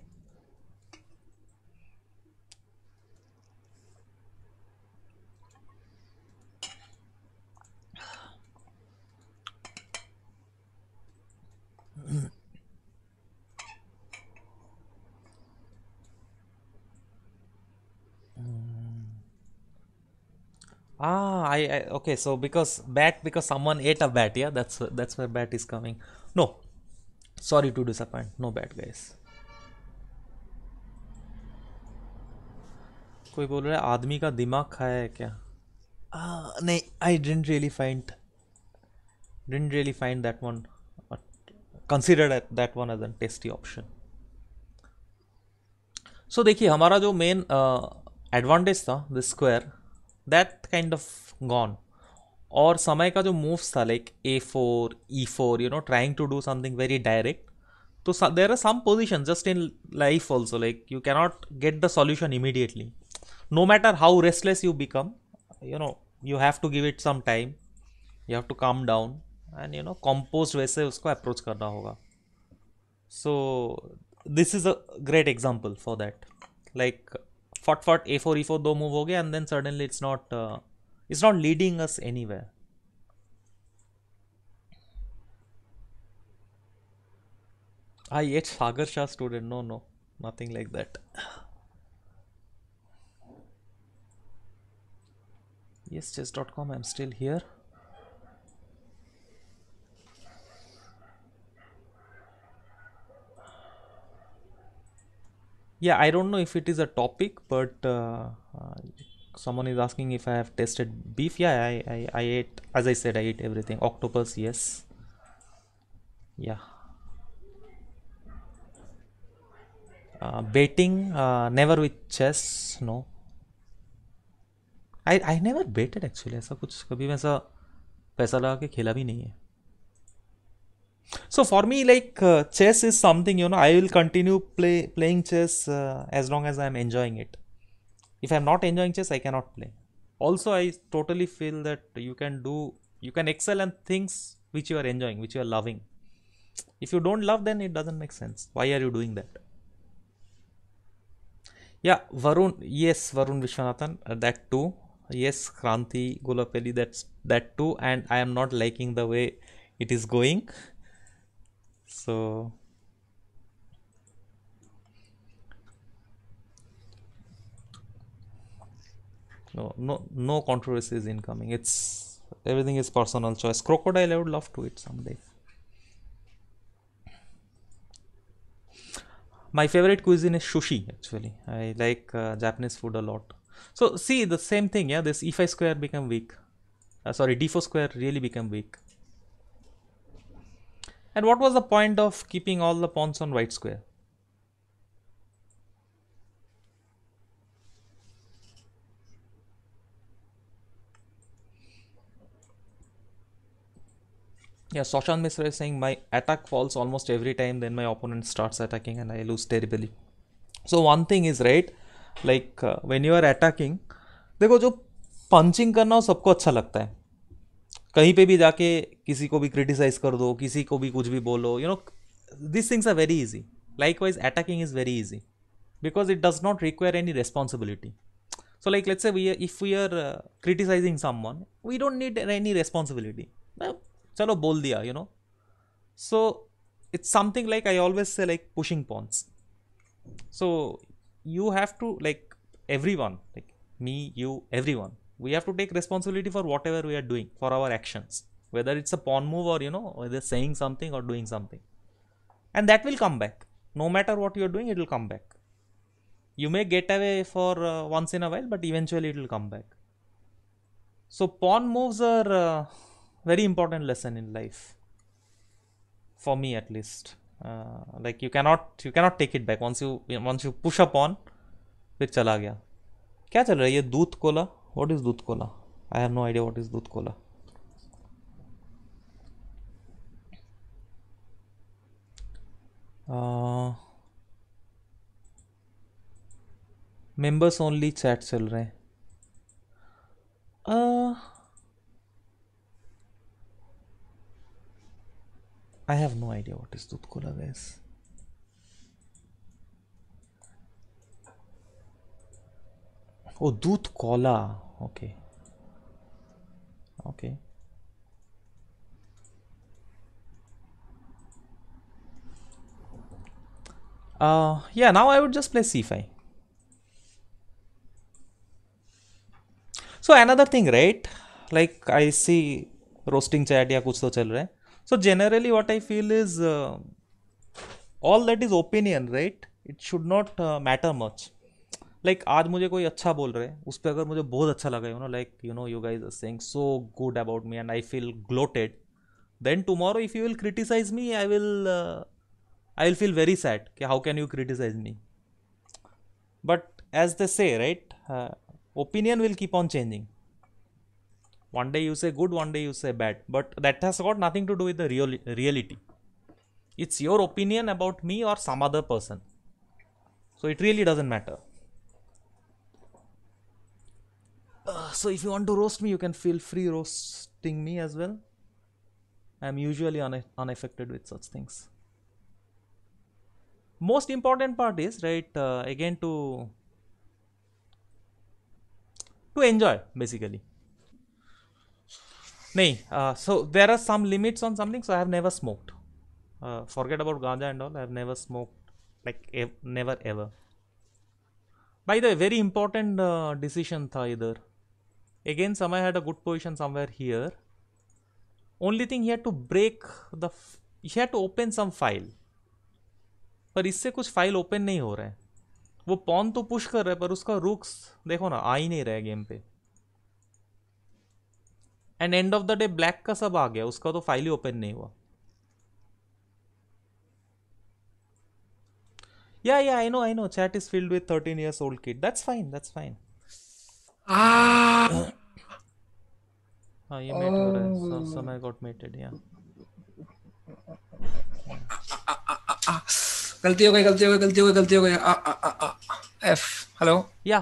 Ah, I, I, okay. So because bat because someone ate a bat, yeah. That's that's where bat is coming. No, sorry to disappoint no bad guys कोई बोल रहा है आदमी का दिमाग खाया है क्या नहीं I don't really find don't really find that one consider that one as an tasty option so देखिए हमारा जो मेन एडवांटेज था the square that kind of gone और समय का जो मूव्स था like a four e four you know trying to do something very direct तो there are some position just in life also like you cannot get the solution immediately no matter how restless you become you know you have to give it some time you have to come down and you know compose वैसे उसको approach करना होगा so this is a great example for that like फट फट a four e four दो move हो गए and then suddenly it's not It's not leading us anywhere. I ate Sagar Shah student. No, no, nothing like that. Yes, chess.com, I'm still here. Yeah, I don't know if it is a topic, but uh, uh, someone is asking if I have tasted beef. Yeah, I, I, I ate, as I said, I ate everything. Octopus, yes. Yeah. Uh, uh, never with chess, no. I I never baited actually. ऐसा कुछ कभी मैं ऐसा पैसा लगा के खेला भी नहीं है so for me like chess is something you know I will continue play playing chess as long as I am enjoying it if i'm not enjoying chess i cannot play also i totally feel that you can do you can excel in things which you are enjoying which you are loving if you don't love then it doesn't make sense why are you doing that yeah varun yes varun vishwanathan uh, that too yes kranti gulapeli that's that too and i am not liking the way it is going so no no no controversy is incoming it's everything is personal choice crocodile i would love to eat someday my favorite cuisine is sushi actually i like uh, japanese food a lot so see the same thing yeah this e5 square become weak uh, sorry d4 square really become weak and what was the point of keeping all the pawns on white square Yeah, Soshan Misra is saying my attack falls almost every time, then my opponent starts attacking and I lose terribly. So one thing is right, like uh, when you are attacking, देखो जो punching करना हो सबको अच्छा लगता है कहीं पे भी जाके किसी को भी क्रिटिसाइज कर दो किसी को भी कुछ भी बोलो you know this things are very easy like wise attacking is very easy because it does not require any responsibility so like let's say we if we are criticising some one we don't need any responsibility चलो बोल दिया you know so it's something like I always say like pushing pawns so you have to like every one like me you we have to take responsibility for whatever we are doing for our actions whether it's a pawn move or you know whether saying something or doing something and that will come back no matter what you're doing it will come back you may get away for uh, once in a while but eventually it will come back so pawn moves are uh, very important lesson in life for me at least uh, like you cannot you cannot take it back once you once you push up on फिर चला गया क्या चल रहा है ये दूध cola what is doodh cola I have no idea what is doodh cola members only chat चल रहे हैं I have no idea what is Dudkola guys. Oh, Dut Kola. Okay. Okay. Uh, yeah, now I would just play c5. So another thing, right? Like I see roasting chat yeah, kuch to chal rahe. so generally what i feel is uh, all that is opinion right it should not uh, matter much like like, आज मुझे कोई अच्छा बोल रहे हैं उस पर अगर मुझे बहुत अच्छा लगा you know like you know you guys are saying so good about me and I feel gloated then tomorrow if you will criticise me I will I will feel very sad कि how can you criticise me but as the say right opinion will keep on changing One day you say good, one day you say bad. But that has got nothing to do with the real reality. It's your opinion about me or some other person. So it really doesn't matter. Uh, so if you want to roast me, you can feel free roasting me as well. I'm usually un unaffected with such things. Most important part is right uh, again to to enjoy basically नहीं so there are some limits on something so I have never smoked forget about ganja and all I have never smoked like never ever by the very important decision था इधर again some I had a good position somewhere here only thing had to break the had to open some file पर इससे कुछ file open नहीं हो रहा है वो पॉन तो पुश कर रहे हैं पर उसका रुक्स देखो ना आ ही नहीं रहा है गेम पे and end of the day black का सब आ गया उसका तो फाइल ही ओपन नहीं हुआ yeah yeah I know I know chat is filled with thirteen years old kid that's fine that's fine हाँ ये मेट हो रहा है oh. समय गॉट मेटेड या गलती हो गई गलती हो गई गलती हो गई गलती हो गई एफ हेलो या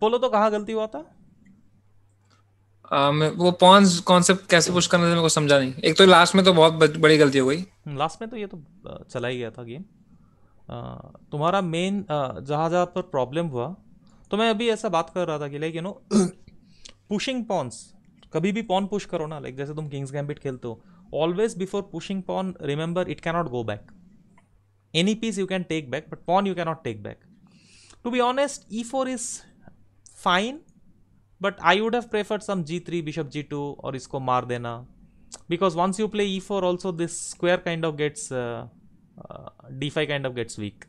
बोलो तो कहाँ गलती हुआ था वो पॉन्स कॉन्सेप्ट कैसे पुश करना था मेरे को समझा नहीं एक तो लास्ट में तो बहुत बड़ी गलती हो गई लास्ट में तो ये तो चला ही गया था गेम तुम्हारा मेन जहाँ जहाँ पर प्रॉब्लम हुआ तो मैं अभी ऐसा बात कर रहा था कि like you know pushing pawns कभी भी पॉन पुश करो ना लाइक जैसे तुम किंग्स गैम्बिट खेलते हो always before pushing pawn remember it cannot go back any piece you can take back but pawn you cannot take back to be honest e four is fine but I would have preferred some g three bishop ji two और इसको मार देना because once you play e four also this square kind of gets d five kind of gets weak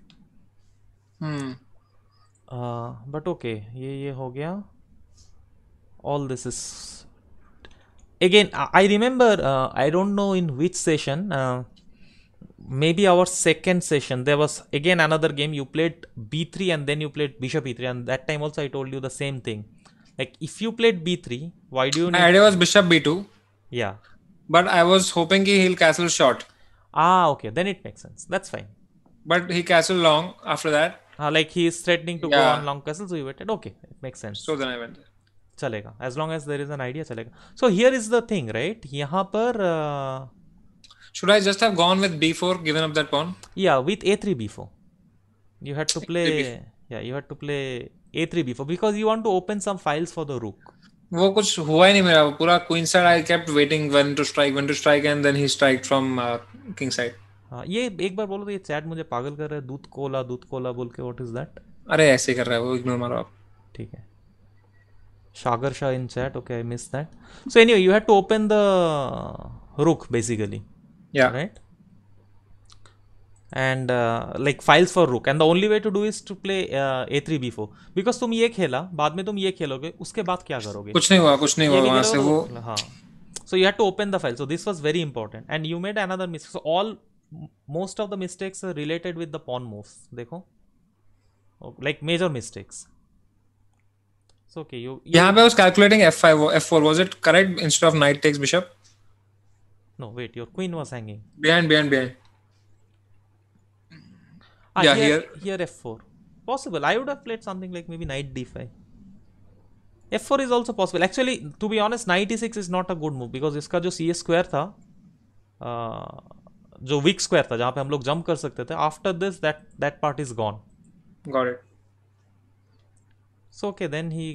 but okay ये ये हो गया all this is again I remember I don't know in which session maybe our second session there was again another game you played b three and then you played bishop b three and that time also I told you the same thing Like if you played b3, why do you? My idea was bishop b2. Yeah. But I was hoping he'll castle short. Ah, okay. Then it makes sense. That's fine. But he castle long after that. Uh, like he is threatening to yeah. go on long castle, so he waited. Okay, it makes sense. So then I went there. चलेगा as long as there is an idea चलेगा so here is the thing right यहाँ पर should I b4 given up that pawn Yeah, with a3 b4 you had to play yeah you had to play a three b four because you want to open some files for the rook वो कुछ हुआ ही नहीं मेरा पूरा queen side I kept waiting when to strike when to strike and then he strike from king side ये एक बार बोलो तो ये चैट मुझे पागल कर रहा है दूध कोला दूध कोला बोल के व्हाट इज दैट अरे ऐसे कर रहा है वो इग्नोर मारो आप ठीक है Sagar Shah in chat okay I miss that so anyway you had to open the rook basically या right and like files for rook and the only way to do is to play a three b four because तुम ये खेला बाद में तुम ये खेलोगे उसके बाद क्या करोगे कुछ नहीं हुआ कुछ नहीं हुआ वहाँ से वो हाँ so you had to open the file so this was very important and you made another mistake almost of the mistakes related with the pawn moves देखो like major mistakes So, okay, you, you यहाँ पे was calculating f5 f4 was it correct instead of knight takes bishop? No, wait, your queen was hanging. Behind, behind, behind. Ah, yeah, here, here, here f4. Possible. I would have played something like maybe knight d5. f4 is also possible. Actually, to be honest, knight 96 is not a good move because इसका जो c square था जो weak square था जहाँ पे हम लोग jump कर सकते थे After this, that that part is gone. Got it. So okay, then he,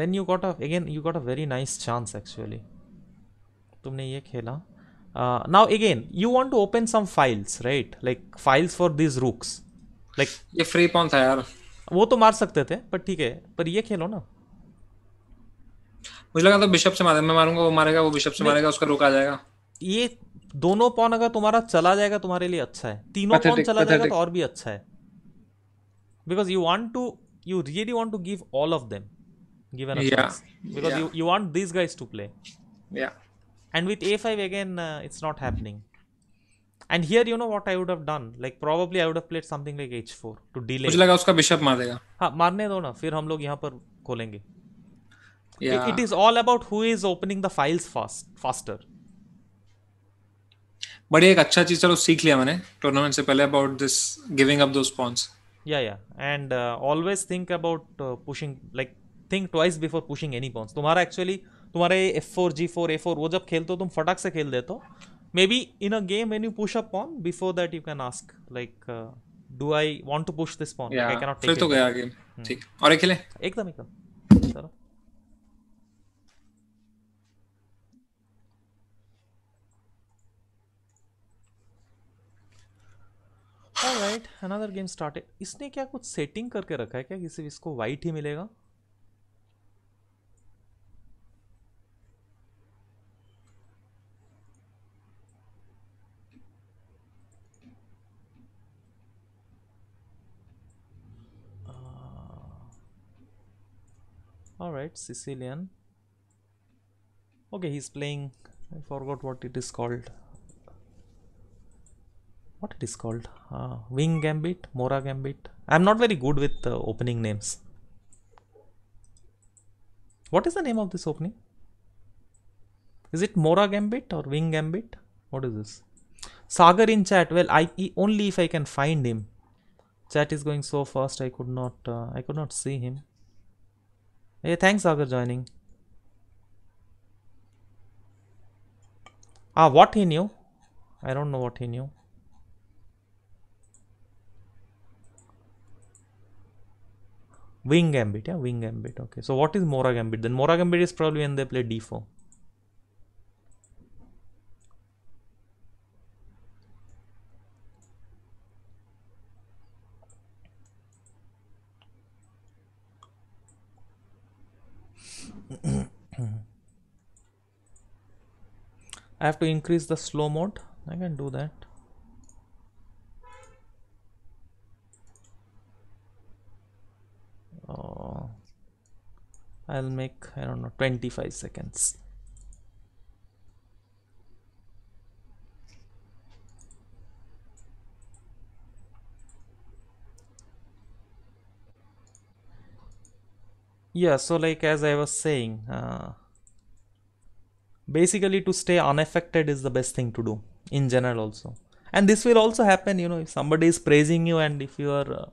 then you got a again you got a very nice chance actually. तुमने ये खेला Uh, now again, you want to open some files, right? Like files for these rooks. Like ये free pawn था यार. वो तो मार सकते थे, पर ठीक है. पर ये खेलो ना. मुझे लगा था बिशप से मारे मैं मारूंगा वो मारेगा वो बिशप से मारेगा उसका रुक आ जाएगा ये दोनों पॉन अगर तुम्हारा चला जाएगा तुम्हारे लिए अच्छा है तीनों पॉन चला जाएगा तो और भी अच्छा है because you want to you really want to give all of them given a yeah. chance because yeah. you, you want these guys to play yeah and with a5 again uh, it's not happening and here you know what i would have done like probably i would have played something like h4 to delay मुझे लगा उसका bishop मार देगा हां मारने दो ना फिर हम लोग यहां पर खोलेंगे it is all about who is opening the files fast faster but एक अच्छा चीज चलो सीख लिया मैंने टूर्नामेंट से पहले about this giving up those pawns yeah yeah and always think about pushing like think twice before pushing any pawns तुम्हारा एक्चुअली uh, तुम्हारे F four G four A four वो जब खेलते हो तुम फटाक से खेल देते हो maybe in a game when you push a pawn before that you can ask like do I want to push this pawn I can take तो गया गेम hmm. ठीक और एक खेले एकदम एकदम चलो राइट अनदर गेम स्टार्ट है इसने क्या कुछ सेटिंग करके रखा है क्या किसी इसको वाइट ही मिलेगा Alright, Sicilian. Okay, he's playing. I forgot what it is called. What it is called? Uh, Wing Gambit, Mora Gambit. I'm not very good with uh, opening names. What is the name of this opening? Is it Mora Gambit or Wing Gambit? What is this? Sagar in chat. Well, I only if I can find him. Chat is going so fast. I could not. Uh, I could not see him. Hey, thanks for joining. Ah, what he knew? I don't know what he knew. Wing Gambit, yeah, Wing Gambit. Okay, so what is Mora Gambit? Then Mora Gambit is probably when they play d4. I have to increase the slow mode. I can do that. Oh. I'll make, I don't know, 25 seconds. yeah so like as i was saying uh, basically to stay unaffected is the best thing to do in general also and this will also happen you know if somebody is praising you and if you are uh,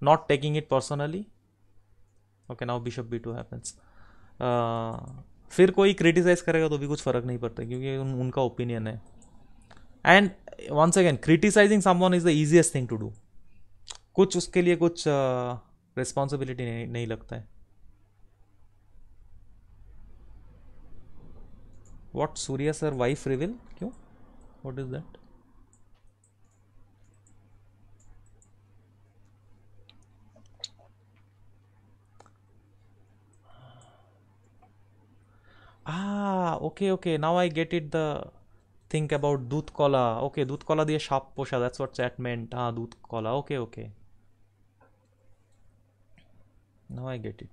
not taking it personally okay now bishop b2 happens uh, फिर कोई criticise करेगा तो भी कुछ फर्क नहीं पड़ता क्योंकि उन, उनका ओपिनियन है and once again criticising someone is the easiest thing to do कुछ उसके लिए कुछ uh, रिस्पॉन्सिबिलिटी नहीं, नहीं लगता है what Surya sir wife reveal क्यों what is that ah okay okay now I get it the think about दूध कॉला ओके दूध कॉला दिए साप पोषा दैट्स व्हाट्स एट हाँ दूध कॉला okay okay now I get it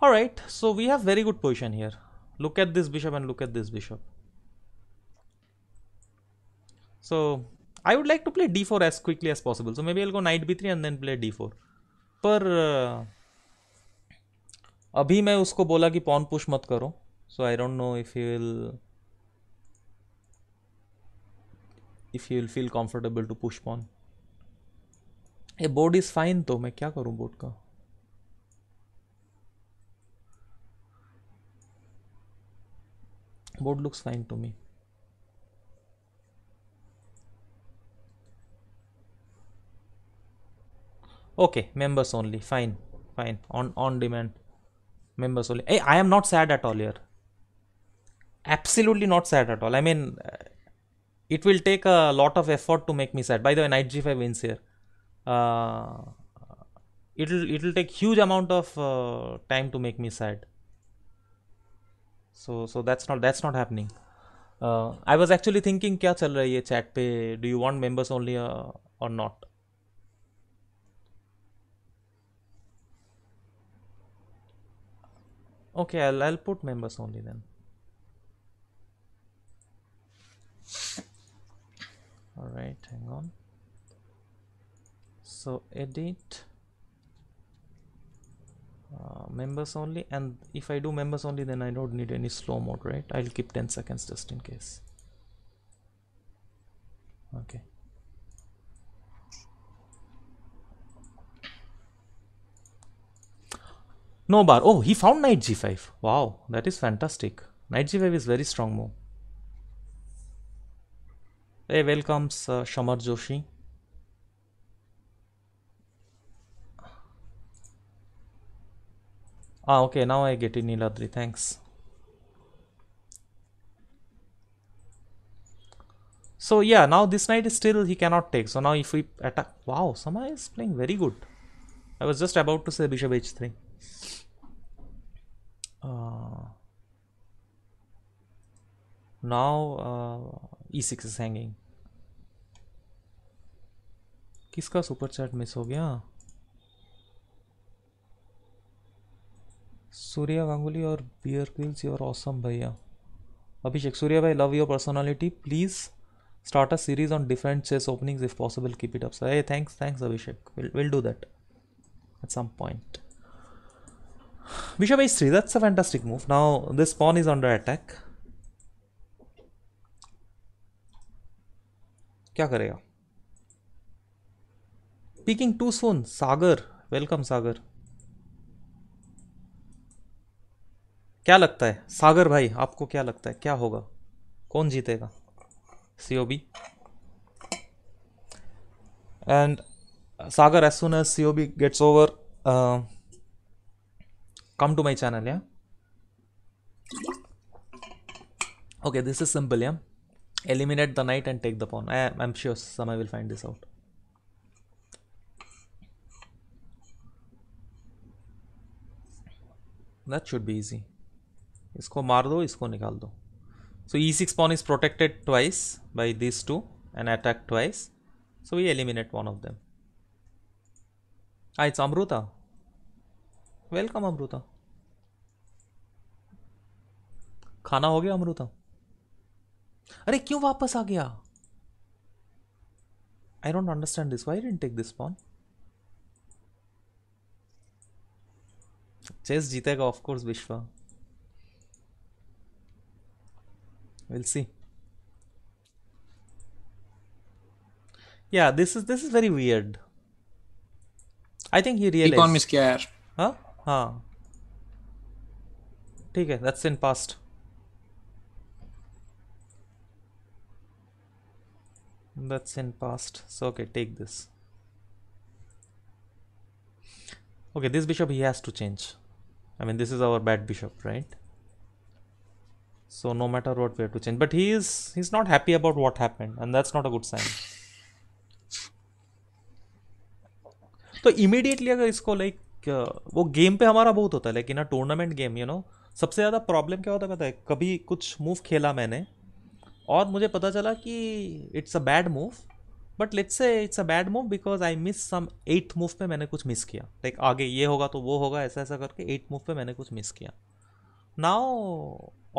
all right so we have very good position here look at this bishop and look at this bishop so I would like to play d4 as quickly as possible so maybe I'll go knight b3 and then play d4 पर अभी मैं उसको बोला कि pawn push मत करो so i don't know if you will if you will feel comfortable to push pawn a board is fine though मैं क्या करूं बोर्ड का board looks fine to me okay members only fine fine on on demand members only hey i am not sad at all here absolutely not sad at all. I mean, uh, it will take a lot of effort to make me sad. By the way, knight g5 wins here. Uh, it'll it'll take huge amount of uh, time to make me sad. So so that's not that's not happening. Uh, I was actually thinking क्या चल रहा है ये chat पे do you want members only uh, or not? Okay, I'll I'll put members only then. all right hang on so edit uh, members only and if I do members only then I don't need any slow mode right I'll keep 10 seconds just in case okay no bar oh he found knight g5 wow that is fantastic knight g5 is very strong move Hey, welcomes uh, Shamar Joshi. Ah, okay, now I get in Niladri, thanks. So yeah, now this knight is still, he cannot take. So now if we attack, wow, Sama is playing very good. I was just about to say bishop h3. Uh, now, uh, six is hanging किसका super chat miss हो गया सूर्या गांगुली और beer quills your awesome भैया अभिषेक सूर्या भाई love your personality please start a series on different chess openings if possible keep it up sir a thanks thanks Abhishek will do that some point point. भाई Shri that's a fantastic move now this pawn is under attack क्या करेगा speaking to सोन Sagar welcome Sagar क्या लगता है सागर भाई आपको क्या लगता है क्या होगा कौन जीतेगा COB and Sagar as soon as COB gets over come to my channel yeah okay this is simple yeah eliminate the knight and take the pawn. I, am sure some i will find this out. That should be easy. isko maar do isko nikal do so e6 pawn is protected twice by these two and attack twice so we eliminate one of them hi Ah, it's Amruta. Welcome, Amruta. khana ho gaya amruta अरे क्यों वापस आ गया I don't understand this why take this pawn chess जीतेगा of course Vishwa will see yeah this is this is very weird I think you real miss हाँ ठीक है that's in past that's in past so okay take this okay this bishop he has to change I mean this is our bad bishop right so no matter what we have to change but he is he's not happy about what happened and that's not a good sign तो immediately अगर इसको like वो game पे हमारा बहुत होता है लेकिन ना टूर्नामेंट गेम यू नो सबसे ज़्यादा प्रॉब्लम क्या होता है पता है कभी कुछ मूव खेला मैंने और मुझे पता चला कि it's a bad move but let's say it's a bad move because I miss some eighth move पे मैंने कुछ मिस किया लाइक like, आगे ये होगा तो वो होगा ऐसा ऐसा करके एट्थ मूव पे मैंने कुछ मिस किया now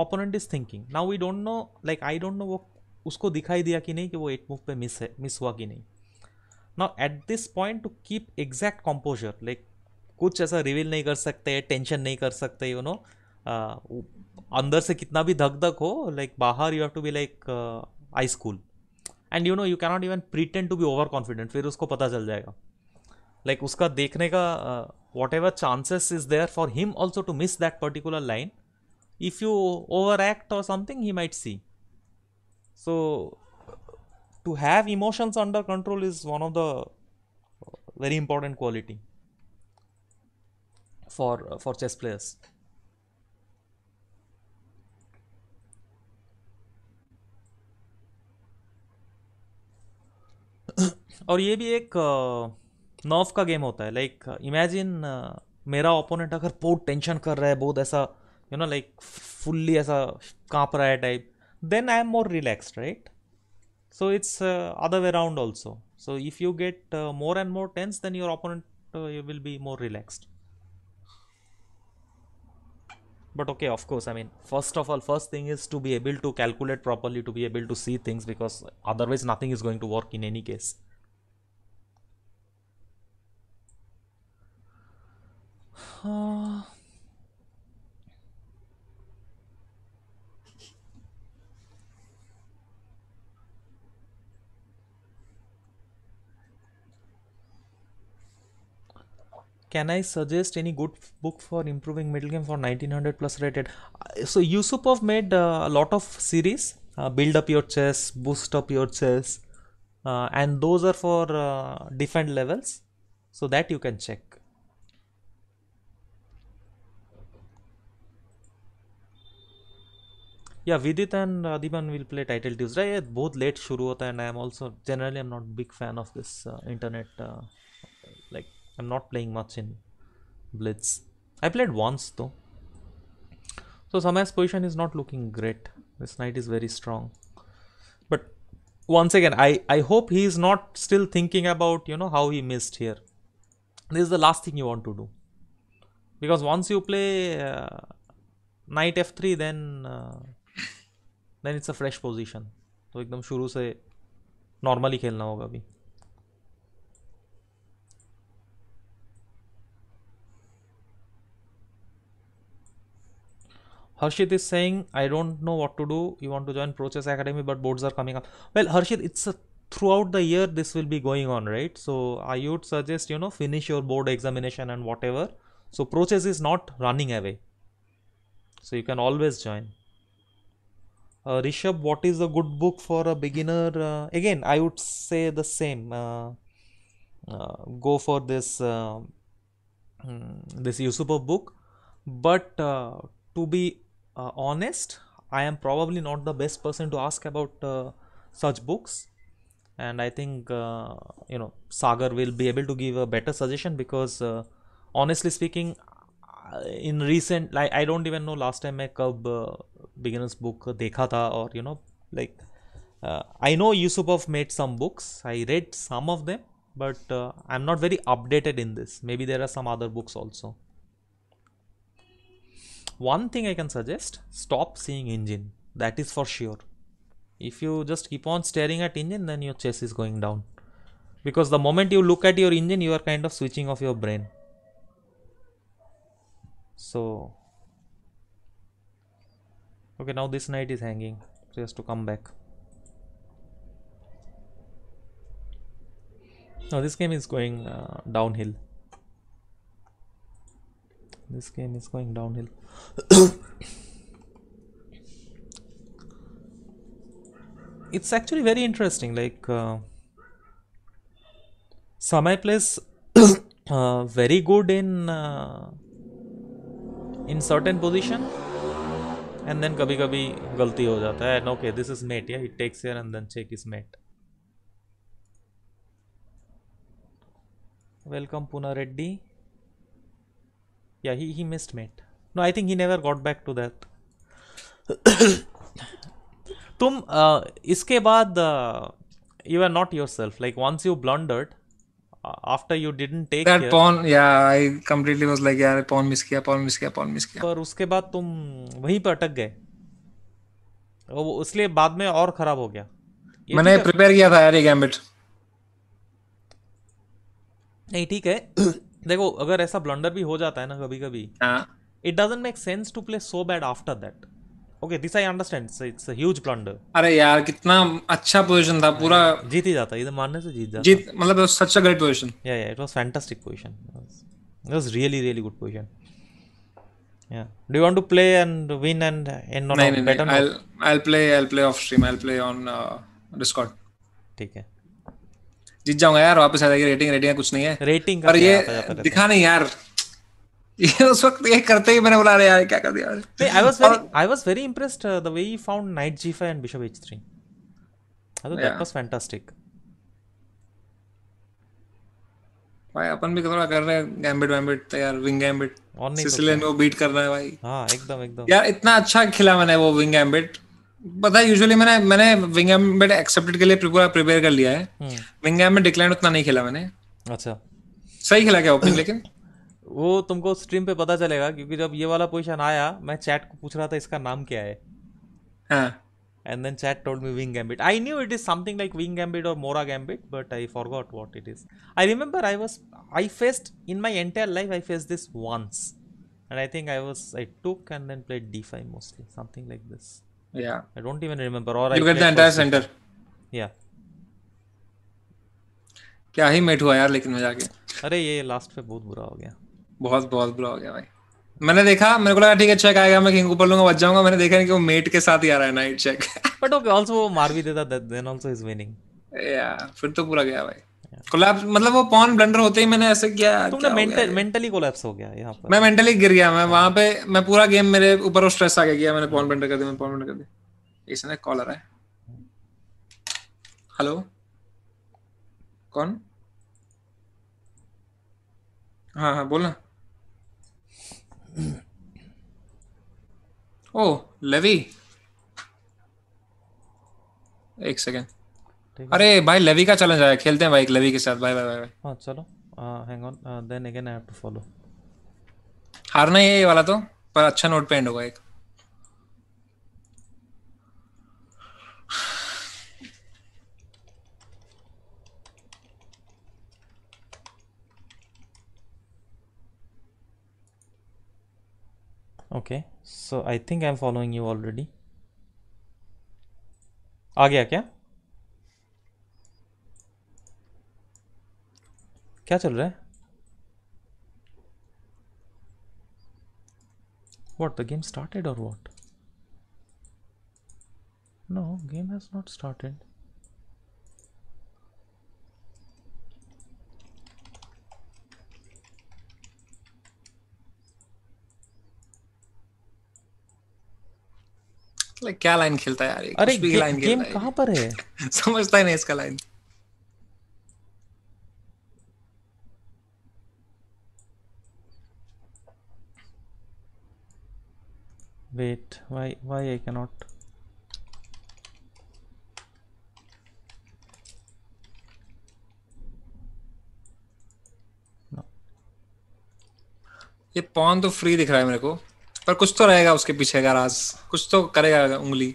opponent is thinking now we don't know like I don't know वो उसको दिखाई दिया कि नहीं कि वो एट मूव पे मिस है मिस हुआ कि नहीं now at this point to keep exact composure like कुछ ऐसा रिवील नहीं कर सकते टेंशन नहीं कर सकते यू नो uh, अंदर से कितना भी धक धक हो लाइक बाहर you have to be like ice cool and you know you cannot even pretend to be over confident फिर उसको पता चल जाएगा लाइक like, उसका देखने का whatever chances is there for him also to miss that particular line if you over act or something he might see so to have emotions under control is one of the very important quality for for chess players और ये भी एक नॉफ का game होता है like imagine मेरा opponent अगर बहुत टेंशन कर रहा है बहुत ऐसा यू नो लाइक फुल्ली ऐसा कांप रहा है type then I am more relax right so it's other way round also so if you get more and more tense then your opponent you will be more relaxed but okay of course i mean first of all first thing is to be able to calculate properly to be able to see things because otherwise nothing is going to work in any case [SIGHS] uh... can I suggest any good book for improving middle game for 1900 plus rated? Uh, so Yusupov made uh, a lot of series, uh, build up your chess, boost up your chess, uh, and those are for uh, different levels. So that you can check. Yeah, विदित and अधिमान uh, will play title Tuesday Both late late and I am also generally I'm not big fan of this internet. I'm not playing much in Blitz. I played once though. So Samaya's position is not looking great. This knight is very strong. But once again, I, I hope he is not still thinking about, you know, how he missed here. This is the last thing you want to do. Because once you play uh, knight f3, then uh, then it's a fresh position. So एकदम शुरू से normally खेलना होगा अभी Harshit is saying, I don't know what to do. You want to join Process Academy, but boards are coming up. Well, Harshit, it's a, throughout the year this will be going on, right? So I would suggest, you know, finish your board examination and whatever. So Process is not running away. So you can always join. Uh, what is a good book for a beginner? Uh, again, I would say the same. Uh, uh go for this uh, hmm, this Yusupov book, but uh, to be uh, honest i am probably not the best person to ask about uh, such books and i think uh, you know sagar will be able to give a better suggestion because uh, honestly speaking uh, in recent like i don't even know last time i kab uh, beginners book dekha tha or you know like i know yusupov made some books i read some of them but i'm not very updated in this maybe there are some other books also one thing I can suggest stop seeing engine that is for sure if you just keep on staring at engine then your chest is going down because the moment you look at your engine you are kind of switching off your brain so okay now this knight is hanging so has to come back now this game is going uh, downhill this game is going downhill [COUGHS] it's actually very interesting like uh, Samai plays [COUGHS] uh, very good in uh, in certain position and then कभी कभी galti ho jata hai. and okay this is mate yeah he takes here and then check is mate welcome Puna Reddy Yeah, he, he missed mate. No, I think he never got back to that. tum uh, iske baad uh, you were not yourself. Like once you blundered, after you didn't take that care, pawn, yeah, I completely was like, yeah pawn miss किया, pawn miss किया, pawn miss किया. पर उसके बाद तुम वहीं पर अटक गए. वो इसलिए बाद में और खराब हो गया. मैंने प्रिपेयर किया था यार ये गैम्बिट. नहीं ठीक है देखो अगर ऐसा ब्लंडर भी हो जाता है ना कभी कभी it doesn't make sense to play so bad after that okay this I understand it's a huge blunder अरे यार कितना अच्छा पोजीशन था पूरा जीत ही जाता इधर मारने से जीत जाता जीत मतलब सच a great position yeah yeah it was fantastic position it was really really good position yeah do you want to play and win and and on no, a no, better no. note? I'll I'll play I'll play off stream. I'll play on uh, ठीक है. जीत जाऊंगा यार वापस आ जाएगी rating rating कुछ नहीं है rating पर ये दिखा नहीं यार ये उस वक्त ये करते ही मैंने बोला अरे यार क्या कर दिया I was very I was very impressed the way he found knight and bishop I thought that was fantastic भाई अपन भी थोड़ा कर रहे हैं गैम्बिट वैम्बिट विंग गैम्बिट सिसिलियन बीट कर रहा है भाई हां एकदम एकदम यार इतना अच्छा खिला मैंने वो विंग गैम्बिट पता है यूजुअली मैंने मैंने विंगहैम बट एक्सेप्टेड के लिए पूरा प्रिपेयर कर लिया है विंगहैम हम्म। में डिक्लाइन उतना नहीं खेला मैंने अच्छा सही खेला क्या ओपनिंग लेकिन [COUGHS] वो तुमको स्ट्रीम पे पता चलेगा क्योंकि जब ये वाला पोजीशन आया मैं चैट को पूछ रहा था इसका नाम क्या है हां and then chat told me wing gambit I knew it is something like wing gambit or Morra gambit but I forgot what it is I remember I was I faced in my entire life I faced this once and I think I was I took and then played D five mostly something like this Yeah. I don't even remember. Or you I get the entire center. Yeah. क्या ही met हुआ यार लेकिन मजा के अरे ये last पे बहुत बुरा हो गया बहुत बहुत बुरा हो गया भाई मैंने देखा मेरे को लगा ठीक है चेक आएगा मैं किंग ऊपर लूंगा बच जाऊंगा मैंने देखा कि वो मेट के साथ ही आ रहा है knight check but okay also वो मार भी देता देन आल्सो इज विनिंग या फिर तो पूरा गया भाई कोलैप्स मतलब वो पॉन ब्लंडर होते ही मैंने ऐसे किया तुमने मेंटल मेंटली कोलैप्स हो गया यहाँ पर मैं मेंटली गिर गया मैं वहां पे मैं पूरा गेम मेरे ऊपर वो स्ट्रेस आ गया मैंने पॉन ब्लंडर कर दिया मैंने पॉन ब्लंडर कर दिया इसने कॉल आ रहा है हेलो कौन हाँ हाँ बोलना ओ लेवी एक सेकेंड अरे भाई लवी का चैलेंज आया खेलते हैं भाई लवी के साथ बाय बाय बाय बाय हां चलो hang on then again I have to follow हारना ये वाला तो पर अच्छा नोट पे एंड होगा एक okay so I think I am following you already आ गया क्या क्या चल रहा है what the game started or what no game has not started क्या लाइन खेलता है यार अरे गे, गेम कहां पर है [LAUGHS] समझता ही नहीं इसका line wait why why I cannot no. ye pawn to free dikh raha hai mere ko par kuch to rahega uske piche का राज kuch to karega ungli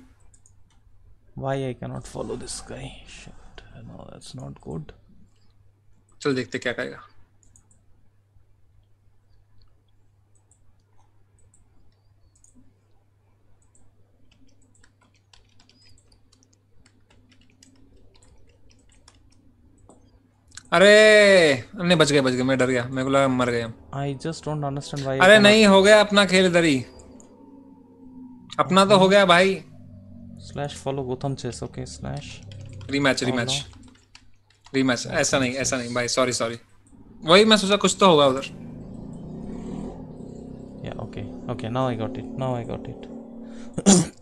why I cannot follow this guy shit no that's not good chal dekhte kya karega अरे नहीं बच गए बच गए मैं डर गया मेरे को लगा मर गए I just don't understand why अरे नहीं हो गया अपना खेल इधर ही अपना तो हो गया भाई slash follow Gotham chess okay slash rematch rematch rematch ऐसा नहीं ऐसा नहीं भाई सॉरी सॉरी वही मैं सोचा कुछ तो होगा उधर yeah okay okay now I got it now I got it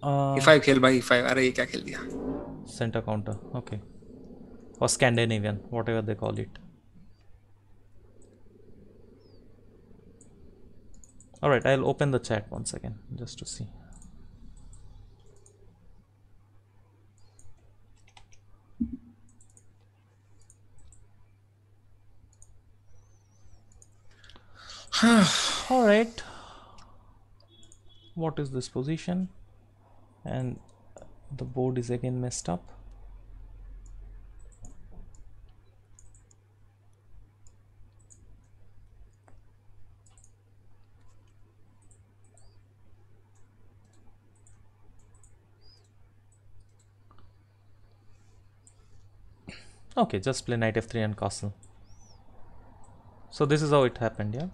E uh, five खेल भाई five. फाइव अरे ये क्या खेल दिया centre counter okay or Scandinavian whatever they call it all right i'll open the chat once again just to see [SIGHS] all right what is this position and the board is again messed up okay just play knight f3 and castle so this is how it happened yeah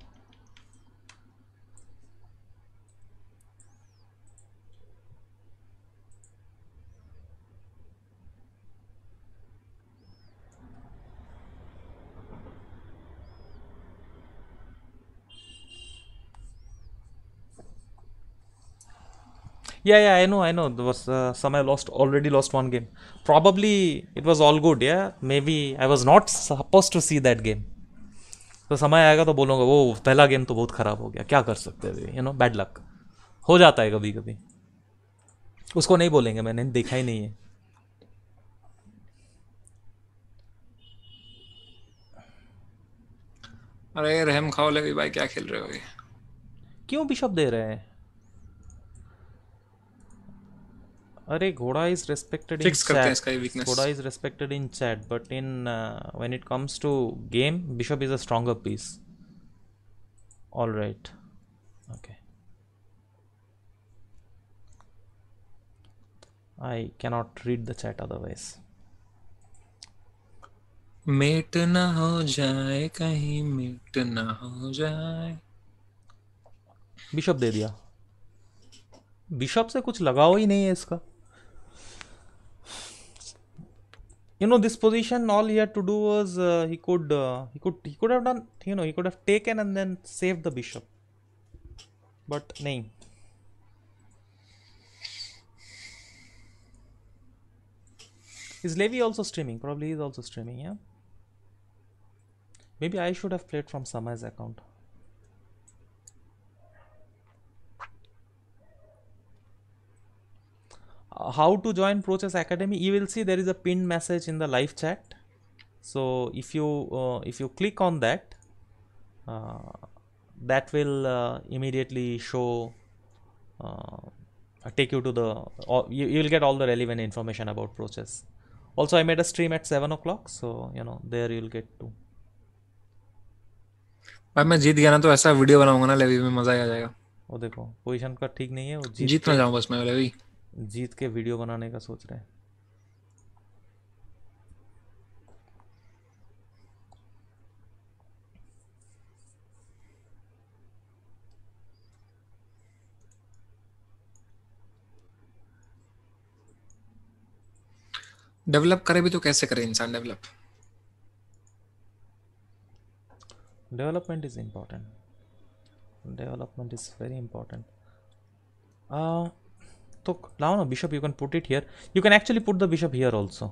Yeah, yeah, I know, I know. There was uh, some I lost already lost one game. Probably it was all good. Yeah, maybe I was not supposed to see that game. तो समय आएगा तो बोलूँगा वो पहला game तो बहुत ख़राब हो गया क्या कर सकते हैं यू नो बैड लक हो जाता है कभी कभी उसको नहीं बोलेंगे मैंने देखा ही नहीं है अरे रहम खाओ लगे भाई क्या खेल रहे हो ये क्यों बिशप दे रहे हैं अरे घोड़ा इज रेस्पेक्टेड इन चैट घोड़ा is respected in chat but in when it comes to game bishop is a stronger piece all right okay I cannot read the chat otherwise mate ना हो जाए कहीं met ना हो जाए bishop दे दिया bishop से कुछ लगाव ही नहीं है इसका you know this position all he had to do was uh, he could uh, he could he could have done you know he could have taken and then saved the bishop but nay is levy also streaming probably he's also streaming yeah maybe i should have played from sama's account how to join process Academy, you will see there is a pinned message in the live chat. So if you uh, if you click on that, uh, that will uh, immediately show uh, take you to the you, you'll get all the relevant information about process Also, I made a stream at seven o'clock, so you know there you'll get to. भाई मैं जीत गया ना तो ऐसा video बनाऊंगा ना levy में मजा आ जाएगा वो देखो पोजीशन का ठीक नहीं है वो जीत, जीत जाऊं बस मैं लेवी जीत के वीडियो बनाने का सोच रहे हैं डेवलप करे भी तो कैसे करे इंसान develop development is important development is very important So now no bishop you can put it here you can actually put the bishop here also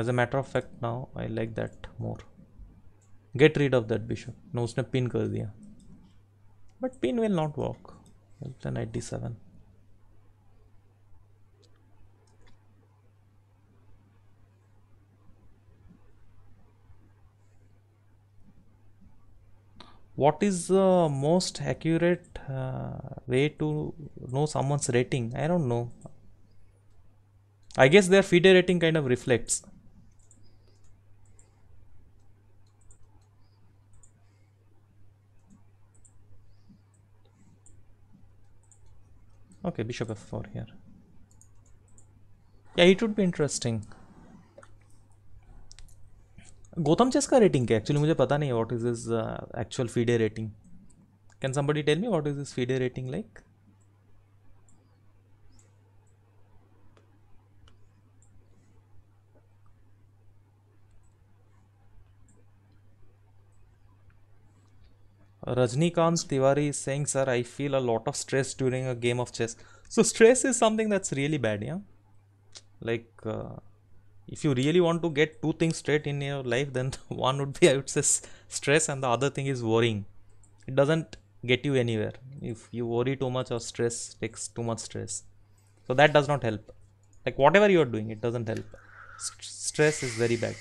as a matter of fact now I like that more get rid of that bishop no usne pin kar diya but pin will not work then knight d7 what is the most accurate uh, way to know someone's rating i don't know i guess their feeder rating kind of reflects okay bishop f4 here yeah it would be interesting Gotham chess का rating क्या actually मुझे पता नहीं what is is actual FIDE rating can somebody tell me what is is FIDE rating like Rajnikant Tiwari सेंग sir I feel a lot of stress during a game of chess so stress is something that's really bad yeah like if you really want to get two things straight in your life then one would be i would say stress and the other thing is worrying it doesn't get you anywhere if you worry too much or stress takes too much stress so that does not help like whatever you are doing it doesn't help St- stress is very bad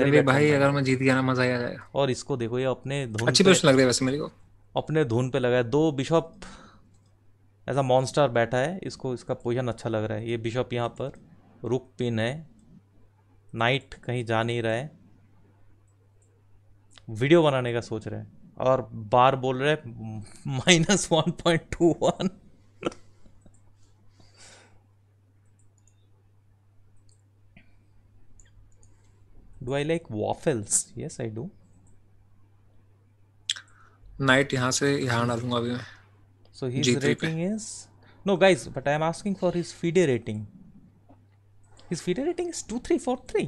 very bad भाई अगर मैं जीत गया ना मजा आ जाएगा और इसको देखो ये अपने धुन अच्छी पोजीशन लग रही है वैसे मेरे को अपने धुन पे लगा है दो बिशप ऐसा मॉन्स्टर बैठा है इसको इसका पोजीशन अच्छा लग रहा है ये बिशप यहाँ पर रुक पिन है नाइट कहीं जा नहीं रहे वीडियो बनाने का सोच रहे और बार बोल रहे minus one point two one do I like waffles yes I do knight यहां से यहां डालूंगा अभी मैं so he rating is no guys but I am asking for his FIDE rating his feeder rating is 2343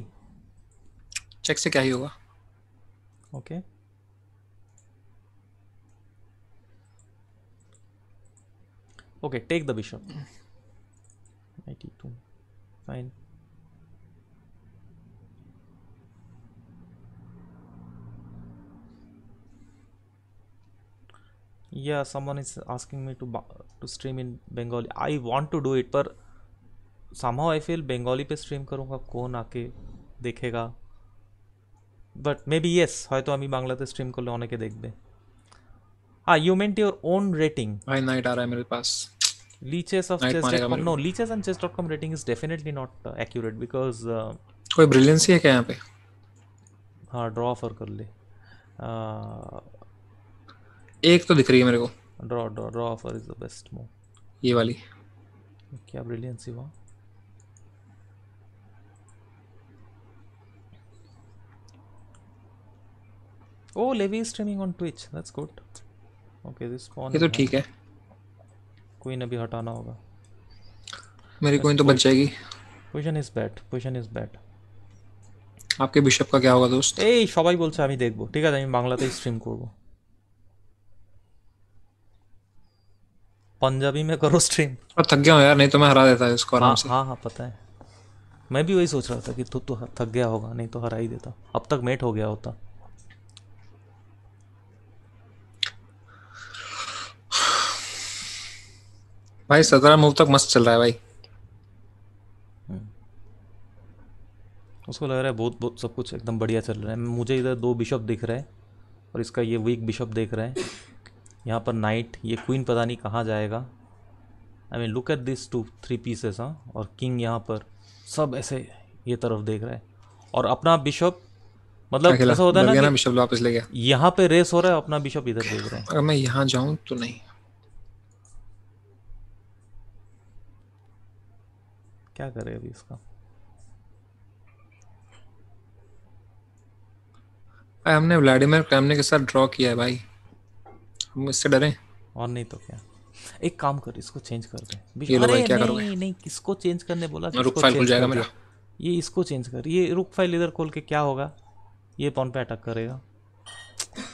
check से क्या ही होगा okay. Okay, take the bishop. Knight e2. Fine. Yeah, someone is asking me to to stream in Bengali. I want to do it, but somehow I feel Bengali पे stream करूँगा कौन आके देखेगा but maybe yes হয়তো আমি বাংলাতে stream করলে অনেকে দেখবে হ্যাঁ you meant your own rating ভাই নাইট আর পাস leeches of chess.com no leeches and chess.com rating is definitely not uh, accurate because uh, कोई ब्रिलियंसी है क्या यहाँ पे हाँ ड्रॉ ऑफर कर ले एक तो दिख रही है मेरे को draw draw draw offer is the ये वाली क्या ब्रिलियंसी हुआ oh Levy streaming on Twitch that's good okay this pawn ये तो ठीक है कोई ना भी हटाना होगा मेरी कोई तो बच जाएगी position is bad position is bad आपके बिशप का क्या होगा दोस्त এই সবাই বলছে আমি দেখব ঠিক আছে আমি বাংলাতেই স্ট্রিম করব पंजाबी में करो स्ट्रीम और थक गया हूँ यार नहीं तो मैं हरा देता इसको आराम हाँ, से हाँ हाँ पता है मैं भी वही सोच रहा था कि तू तो थक गया होगा नहीं तो हरा ही देता अब तक मेट हो गया होता भाई सत्रह मूव तक मस्त चल रहा है भाई उसको लग रहा है बहुत बहुत सब कुछ एकदम बढ़िया चल रहा है मुझे इधर दो बिशप दिख रहे हैं और इसका ये वीक बिशप देख रहे हैं यहाँ पर नाइट ये क्वीन पता नहीं कहाँ जाएगा I mean look at this two three pieces हाँ और किंग यहाँ पर सब ऐसे ये तरफ देख रहा है और अपना बिशप मतलब ऐसा होता है ना बिशप वापस ले गया यहाँ पे रेस हो रहा है अपना बिशप इधर देख रहा है अगर मैं यहाँ जाऊँ तो नहीं क्या करें अभी इसका भाई हमने व्लादिमीर क्रेमने के साथ ड्रॉ किया है भाई हम इससे डरे और नहीं तो क्या एक काम कर इसको चेंज कर दे ये भाई क्या नहीं, नहीं नहीं किसको चेंज करने बोला तो हाँ, रुक फाइल खुल जाएगा मेरा ये इसको चेंज कर ये रुक फाइल इधर खोल के क्या होगा ये पॉन पे अटैक करेगा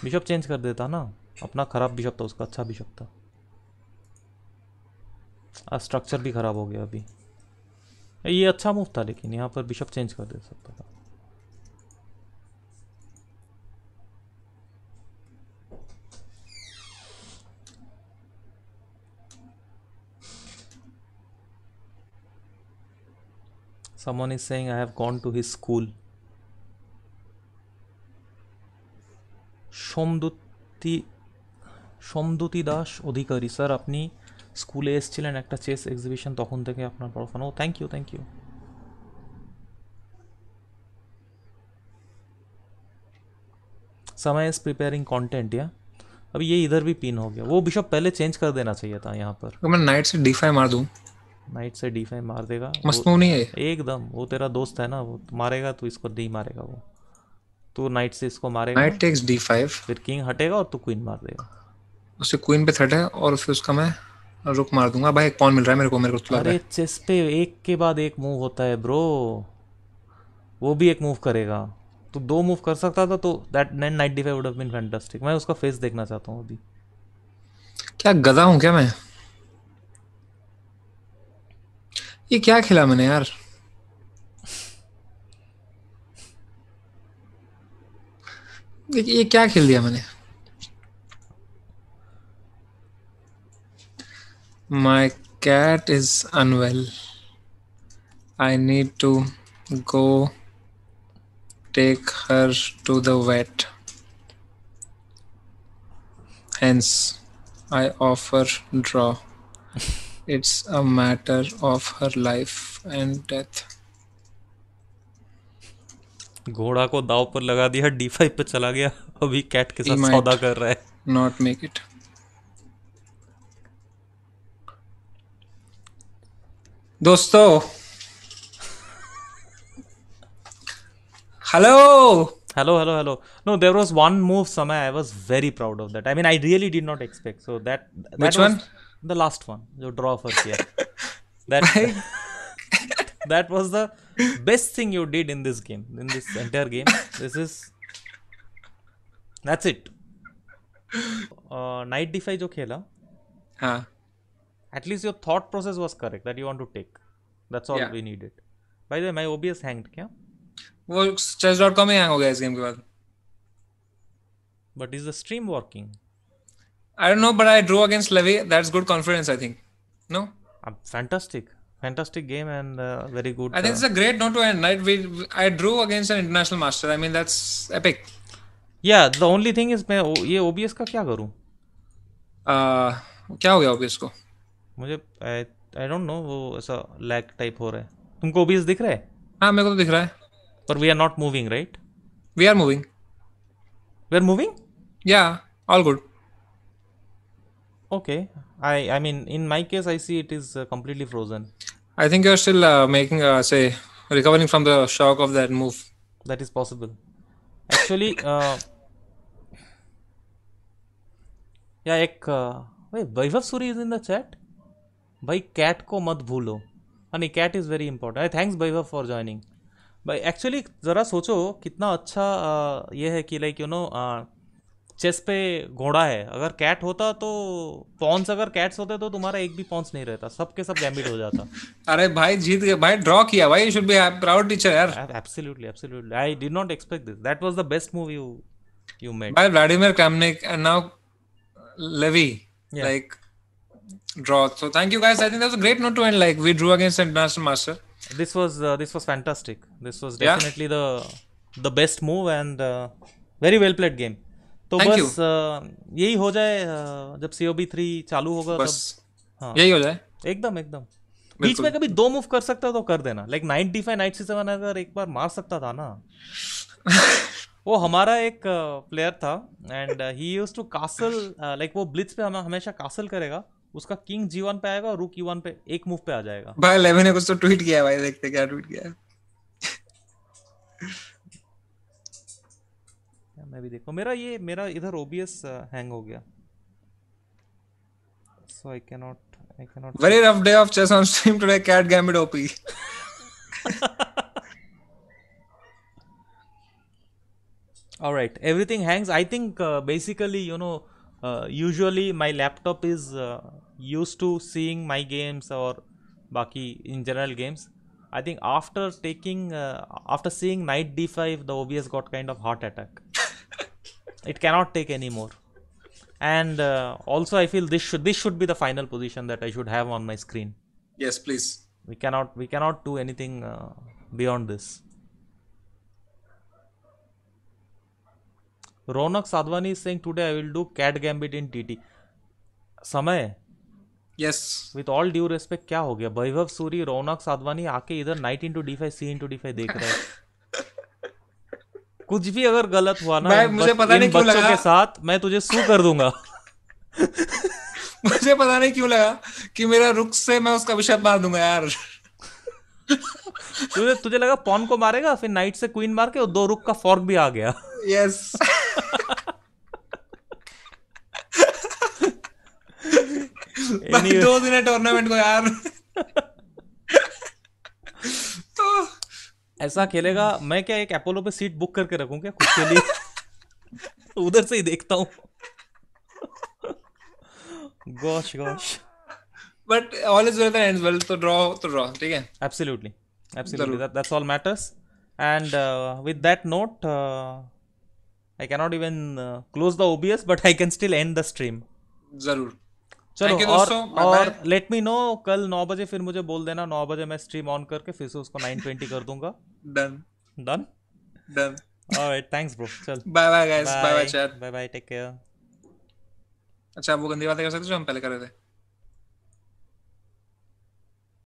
बिशप चेंज कर देता ना अपना खराब बिशप था उसका अच्छा बिशप था स्ट्रक्चर भी खराब हो गया अभी ये अच्छा मूव था लेकिन यहाँ पर बिशप चेंज कर दे सकता था Someone is saying I have gone to his school. Shomduti, Shomduti Dash Odhikari sir, আপনি স্কুলে এসেছিলেন একটা চেস এক্সিবিশন তখন থেকে আপনার পড়াশোনা ও থ্যাংক ইউ থ্যাংক ইউ समय इज प्रिपेयरिंग कंटेंट या अब ये इधर भी पिन हो गया वो बिशप पहले चेंज कर देना चाहिए था यहाँ पर तो मैं नाइट से डी फाइव मार दूँ नाइट से डी फाइव मार देगा मस्त मूव नहीं है एकदम वो तेरा दोस्त है ना वो मारेगा तो इसको डी मारेगा वो तो नाइट से इसको मारेगा नाइट टेक्स डी फाइव फिर किंग हटेगा और तू क्वीन मार देगा उससे क्वीन पे थर्ड है और फिर उसका मैं रुक मार दूंगा भाई एक पॉन मिल रहा है मेरे को मेरे को तो अरे चेस पे एक के बाद एक मूव होता है ब्रो वो भी एक मूव करेगा तो दो मूव कर सकता था तो that nine ninety five would have been fantastic मैं उसका फेस देखना चाहता हूँ अभी क्या गधा हूँ क्या मैं ये क्या खेला मैंने यार ये क्या खेल दिया मैंने My cat is unwell. I need to go take her to the vet. Hence, I offer draw. [LAUGHS] it's a matter of her life and death. घोड़ा को दाव पर लगा दिया डी फाइव पे चला गया अभी कैट के साथ सौदा कर रहा है नॉट मेक इट दोस्तों hello hello hello hello no there was one move समय I was very proud of that I mean I really did not expect so that which one the last one जो draw for किया that that was the best thing you did in this game in this entire game this is that's it knight E five जो खेला हाँ at least your thought process was correct that you want to take that's all yeah. we needed by the way my obs hanged kya wo chess.com he hang ho gaya is game ke baad but is the stream working i don't know but i drew against levy that's good confidence i think no uh, fantastic fantastic game and uh, very good. I think uh, it's a great note to end. Right? We, we, I drew against an international master. I mean that's epic. Yeah, the only thing is मैं ye OBS का क्या करूँ? Uh, kya ho gaya OBS ko मुझे आई don't know वो ऐसा lag type हो रहा है तुमको ओबीएस दिख रहा है हाँ मेरे को तो दिख रहा है पर we are not moving right we are moving we are moving yeah all good okay I I mean in my case I see it is completely frozen I think you are still making say recovering from the shock of that move that is possible actually yeah एक uh, Vaibhav Suri is in the chat भाई cat को मत भूलो हाँ, नहीं cat is very important I thanks भाई for joining भाई actually ज़रा सोचो कितना अच्छा ये है कि लाइक यू नो चेस पे घोड़ा है अगर कैट होता तो पॉन्स अगर कैट्स होते तो तुम्हारा एक भी पॉन्स नहीं रहता सबके सब गैम्बिट सब हो जाता अरे भाई जीत गए भाई ड्रॉ किया भाई you should be proud teacher यार absolutely absolutely I did not expect this that was the best movie you you made भाई Vladimir Kramnik and now Levy like draw. So thank you guys. I think that was a great note to end. Like we drew against international master. This was uh, this was fantastic. This was definitely yeah. the the best move and uh, very well played game. तो Thank बस यही हो जाए जब C B three चालू होगा बस तब, हाँ, यही हो जाए एकदम एकदम बीच में कभी दो मूव कर सकता तो कर देना like ninety five ninety seven अगर एक बार मार सकता था ना वो हमारा एक प्लेयर था and he use to castle like वो ब्लिच पे हम हमेशा कासल करेगा उसका किंग जी वन पे आएगा और रूक ई वन पे एक मूव पे आ जाएगा भाई लेवी ने कुछ तो ट्वीट किया भाई देखते क्या ट्वीट किया मैं भी देखो मेरा ये मेरा इधर ओबीएस हैंग uh, हो गया so I can not I can not very rough day of chess on stream today cat gambit OP alright everything hangs I think basically you know Uh, usually my laptop is uh, used to seeing my games or baki in general games. I think after taking uh, after seeing knight d5, the OBS got kind of heart attack. [LAUGHS] it cannot take anymore. And uh, also, I feel this should this should be the final position that I should have on my screen. Yes, please. We cannot we cannot do anything uh, beyond this. Ronak Sadhwani is today I will do cat gambit in T T समय yes with all due respect क्या हो गया वैभव सूरी रौनक साधवानी आके इधर knight into D five C into D five देख रहे हैं कुछ भी अगर गलत हुआ ना मैं मुझे पता नहीं क्यों लगा के साथ मैं तुझे सू कर दूंगा मुझे पता नहीं क्यों लगा कि मेरा रुख से मैं उसका विषद मार दूंगा यार तुझे तुझे लगा पॉन को मारेगा फिर नाइट से क्वीन मार के और दो रुख का फॉर्क भी आ गया यस yes. बाकी दो दिन है टूर्नामेंट को यार तो ऐसा खेलेगा मैं क्या एक अपोलो पे सीट बुक करके रखूं क्या खुद के लिए [LAUGHS] उधर से ही देखता हूँ gosh gosh but all is well and well तो ड्रॉ तो ड्रॉ ठीक है absolutely absolutely that's all matters and with that note I can not even close the OBS but I can still end the stream जरूर चलो और और let me know कल नौ बजे फिर मुझे बोल देना नौ बजे मैं स्ट्रीम ऑन करके फिर से उसको नाइन ट्वेंटी कर दूंगा done done done alright thanks bro चल bye bye guys bye bye chat bye bye take care अच्छा वो गंदी बातें कर सकते जो हम पहले कर रहे थे